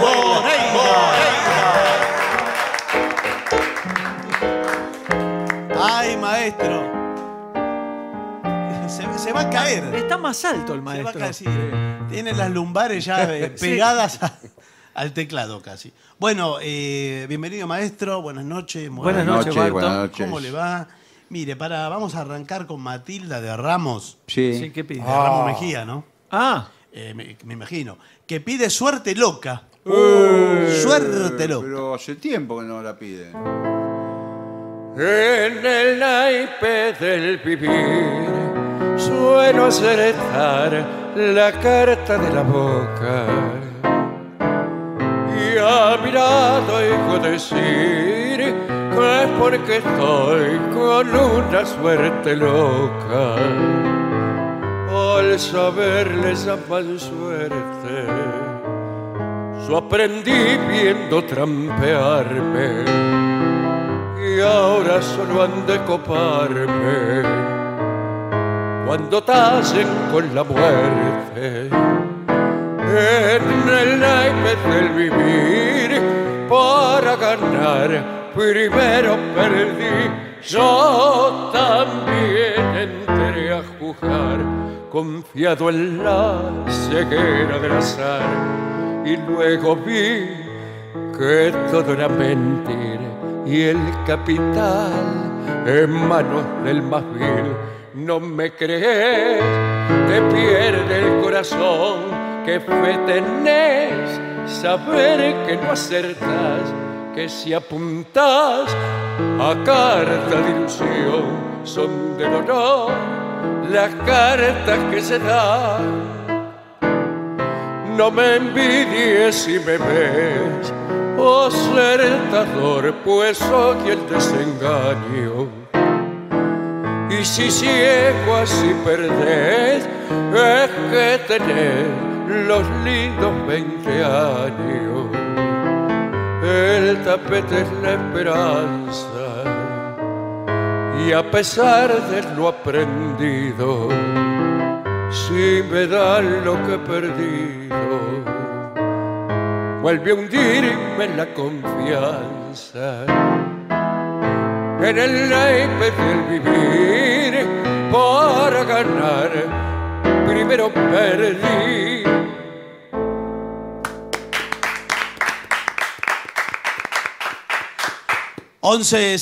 Moreira. Ay, maestro. Se, va a caer. Está más alto el maestro. Se va a caer, eh. Tiene las lumbares ya eh, pegadas al teclado casi. Bueno, eh, bienvenido maestro, buenas noches. Buenas, noches, buenas noches. ¿Cómo le va? Mire, para, vamos a arrancar con Matilda de Ramos. Sí. ¿qué pide? De Ramos ah. Mejía, ¿no? Ah, eh, me, imagino. Que pide suerte loca. Eh, suerte loca. Pero hace tiempo que no la pide. En el naipe del vivir suelo acertar la carta de la boca y ha mirado hijo de sí es porque estoy con una suerte loca al saberle mal suerte. Yo aprendí viendo trampearme y ahora solo han de coparme cuando tallen con la muerte. En el es del vivir para ganar primero perdí, yo también entré a jugar, confiado en la ceguera del azar. Y luego vi que todo era mentira y el capital en manos del más vil. No me crees, te pierde el corazón, que fe tenés, saber que no acertas si apuntas a carta de ilusión son de dolor las cartas que se dan. No me envidies si me ves, oh tador, pues soy el desengaño. Y si ciego así perdés, es que tenés los lindos veinte años el tapete es la esperanza y a pesar de lo aprendido, si me dan lo que he perdido, vuelve a hundirme la confianza en el naipe del vivir para ganar, primero perdí. 11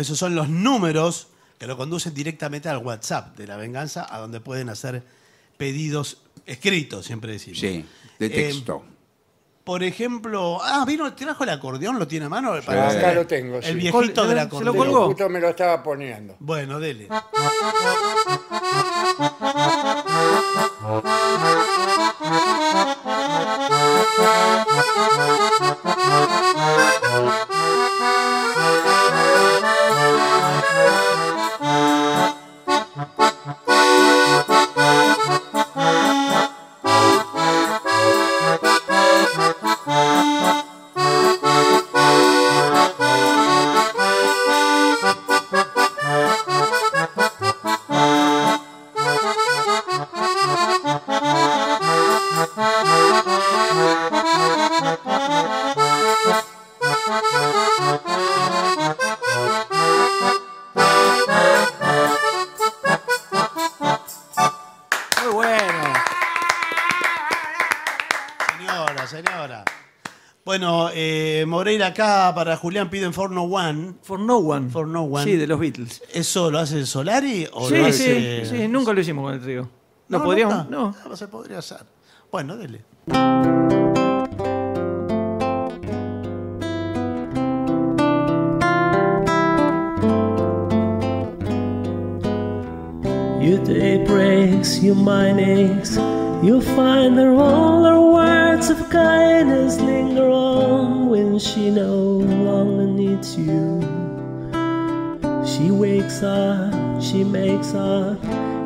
esos son los números que lo conducen directamente al WhatsApp de la venganza, a donde pueden hacer pedidos escritos, siempre decimos. Sí, de eh, texto. por ejemplo, ah, vino, trajo el acordeón, lo tiene a mano. Para acá lo tengo. El viejito del acordeón. ¿Se lo me lo estaba poniendo. Bueno, dele. Bueno, eh, Moreira acá para Julián piden For No One. For No One. For No One. Sí, de los Beatles. ¿Eso lo hace Solari o sí, lo hace... Sí, sí, nunca lo hicimos con el trigo No, no, podríamos... No, no. se podría hacer. Bueno, dele. Your day breaks, You mind aches You'll find that all her words of kindness linger on when she no longer needs you. She wakes up, she makes up,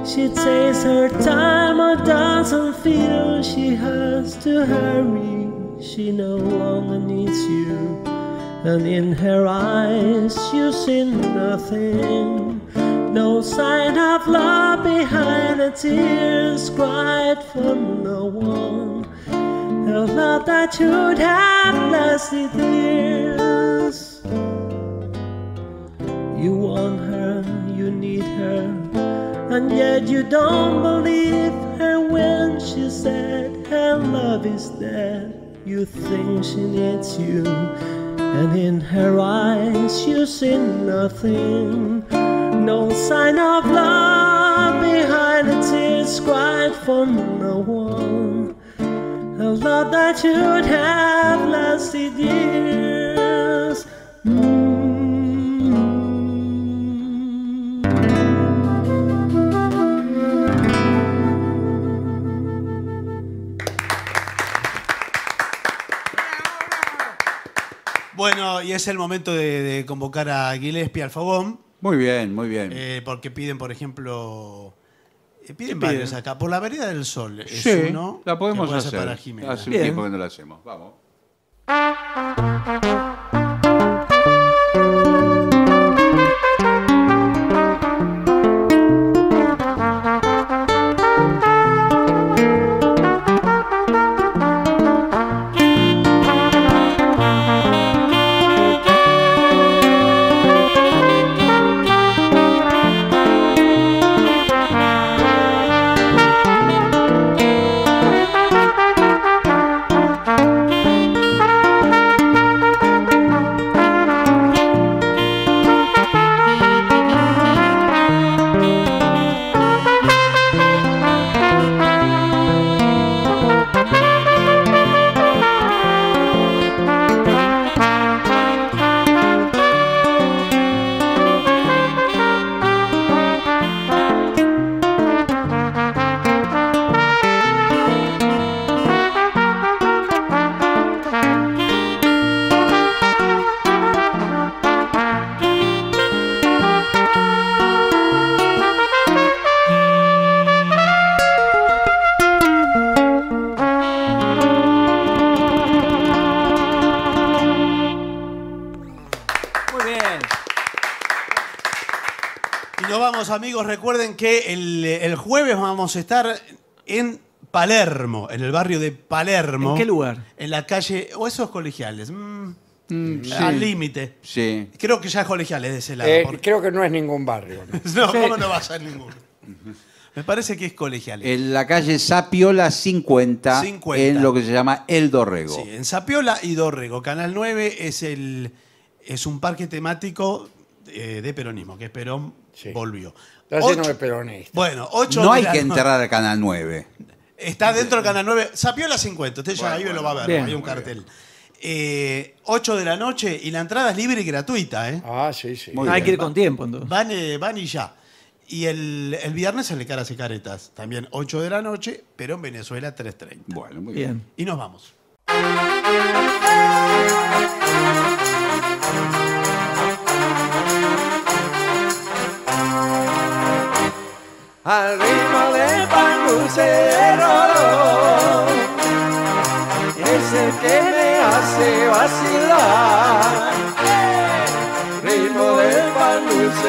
she takes her time or doesn't feel she has to hurry. She no longer needs you, and in her eyes you see nothing. No sign of love behind the tears cried from the one. The love that should have lasted years. You want her, you need her, and yet you don't believe her when she said her love is dead. You think she needs you, and in her eyes you see nothing. no sign of love behind the tears cried from no one. A love that should have lasted years. Bueno, y es el momento de, de convocar a Gillespie al fogón. Muy bien, muy bien. Eh, porque piden, por ejemplo, eh, piden varios acá. Por la vereda del sol es sí, la podemos hacer. Hace un tiempo que no la hacemos. Vamos. amigos, recuerden que el, jueves vamos a estar en Palermo, en el barrio de Palermo. ¿En qué lugar? En la calle, o esos colegiales. Mm, mm, eh, al límite. Sí. Creo que ya es colegiales de ese lado. Eh, creo que no es ningún barrio. ¿no? No, ¿cómo no vas a ninguno? Me parece que es colegiales. En la calle Sapiola 50, 50. en lo que se llama El Dorrego. Sí, en Sapiola y Dorrego. Canal 9 es, el, es un parque temático eh, de peronismo, que Perón volvió. Entonces no es peronista. Bueno, 8 No hay que enterrar al Canal 9. Está dentro del Canal 9. Sapió las 50. Usted ya ahí lo va a ver. hay un cartel. 8 eh, de la noche y la entrada es libre y gratuita. ¿eh? Ah, sí, sí. Ah, hay que ir con tiempo, entonces. Van, y ya. Y el, viernes en el cara y Caretas. También 8 de la noche, pero en Venezuela 3.30. Bueno, muy bien. Bien. Y nos vamos. al ritmo de Rolón es el que me hace vacilar ritmo de dulce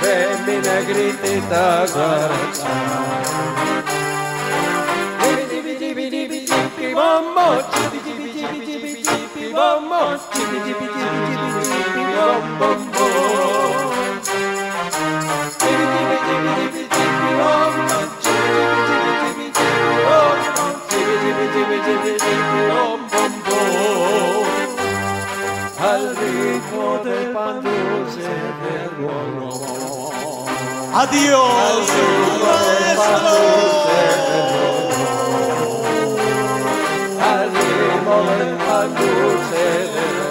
de mi negritita Vamos, vamos, al ritmo Adiós, maestro. Al ritmo del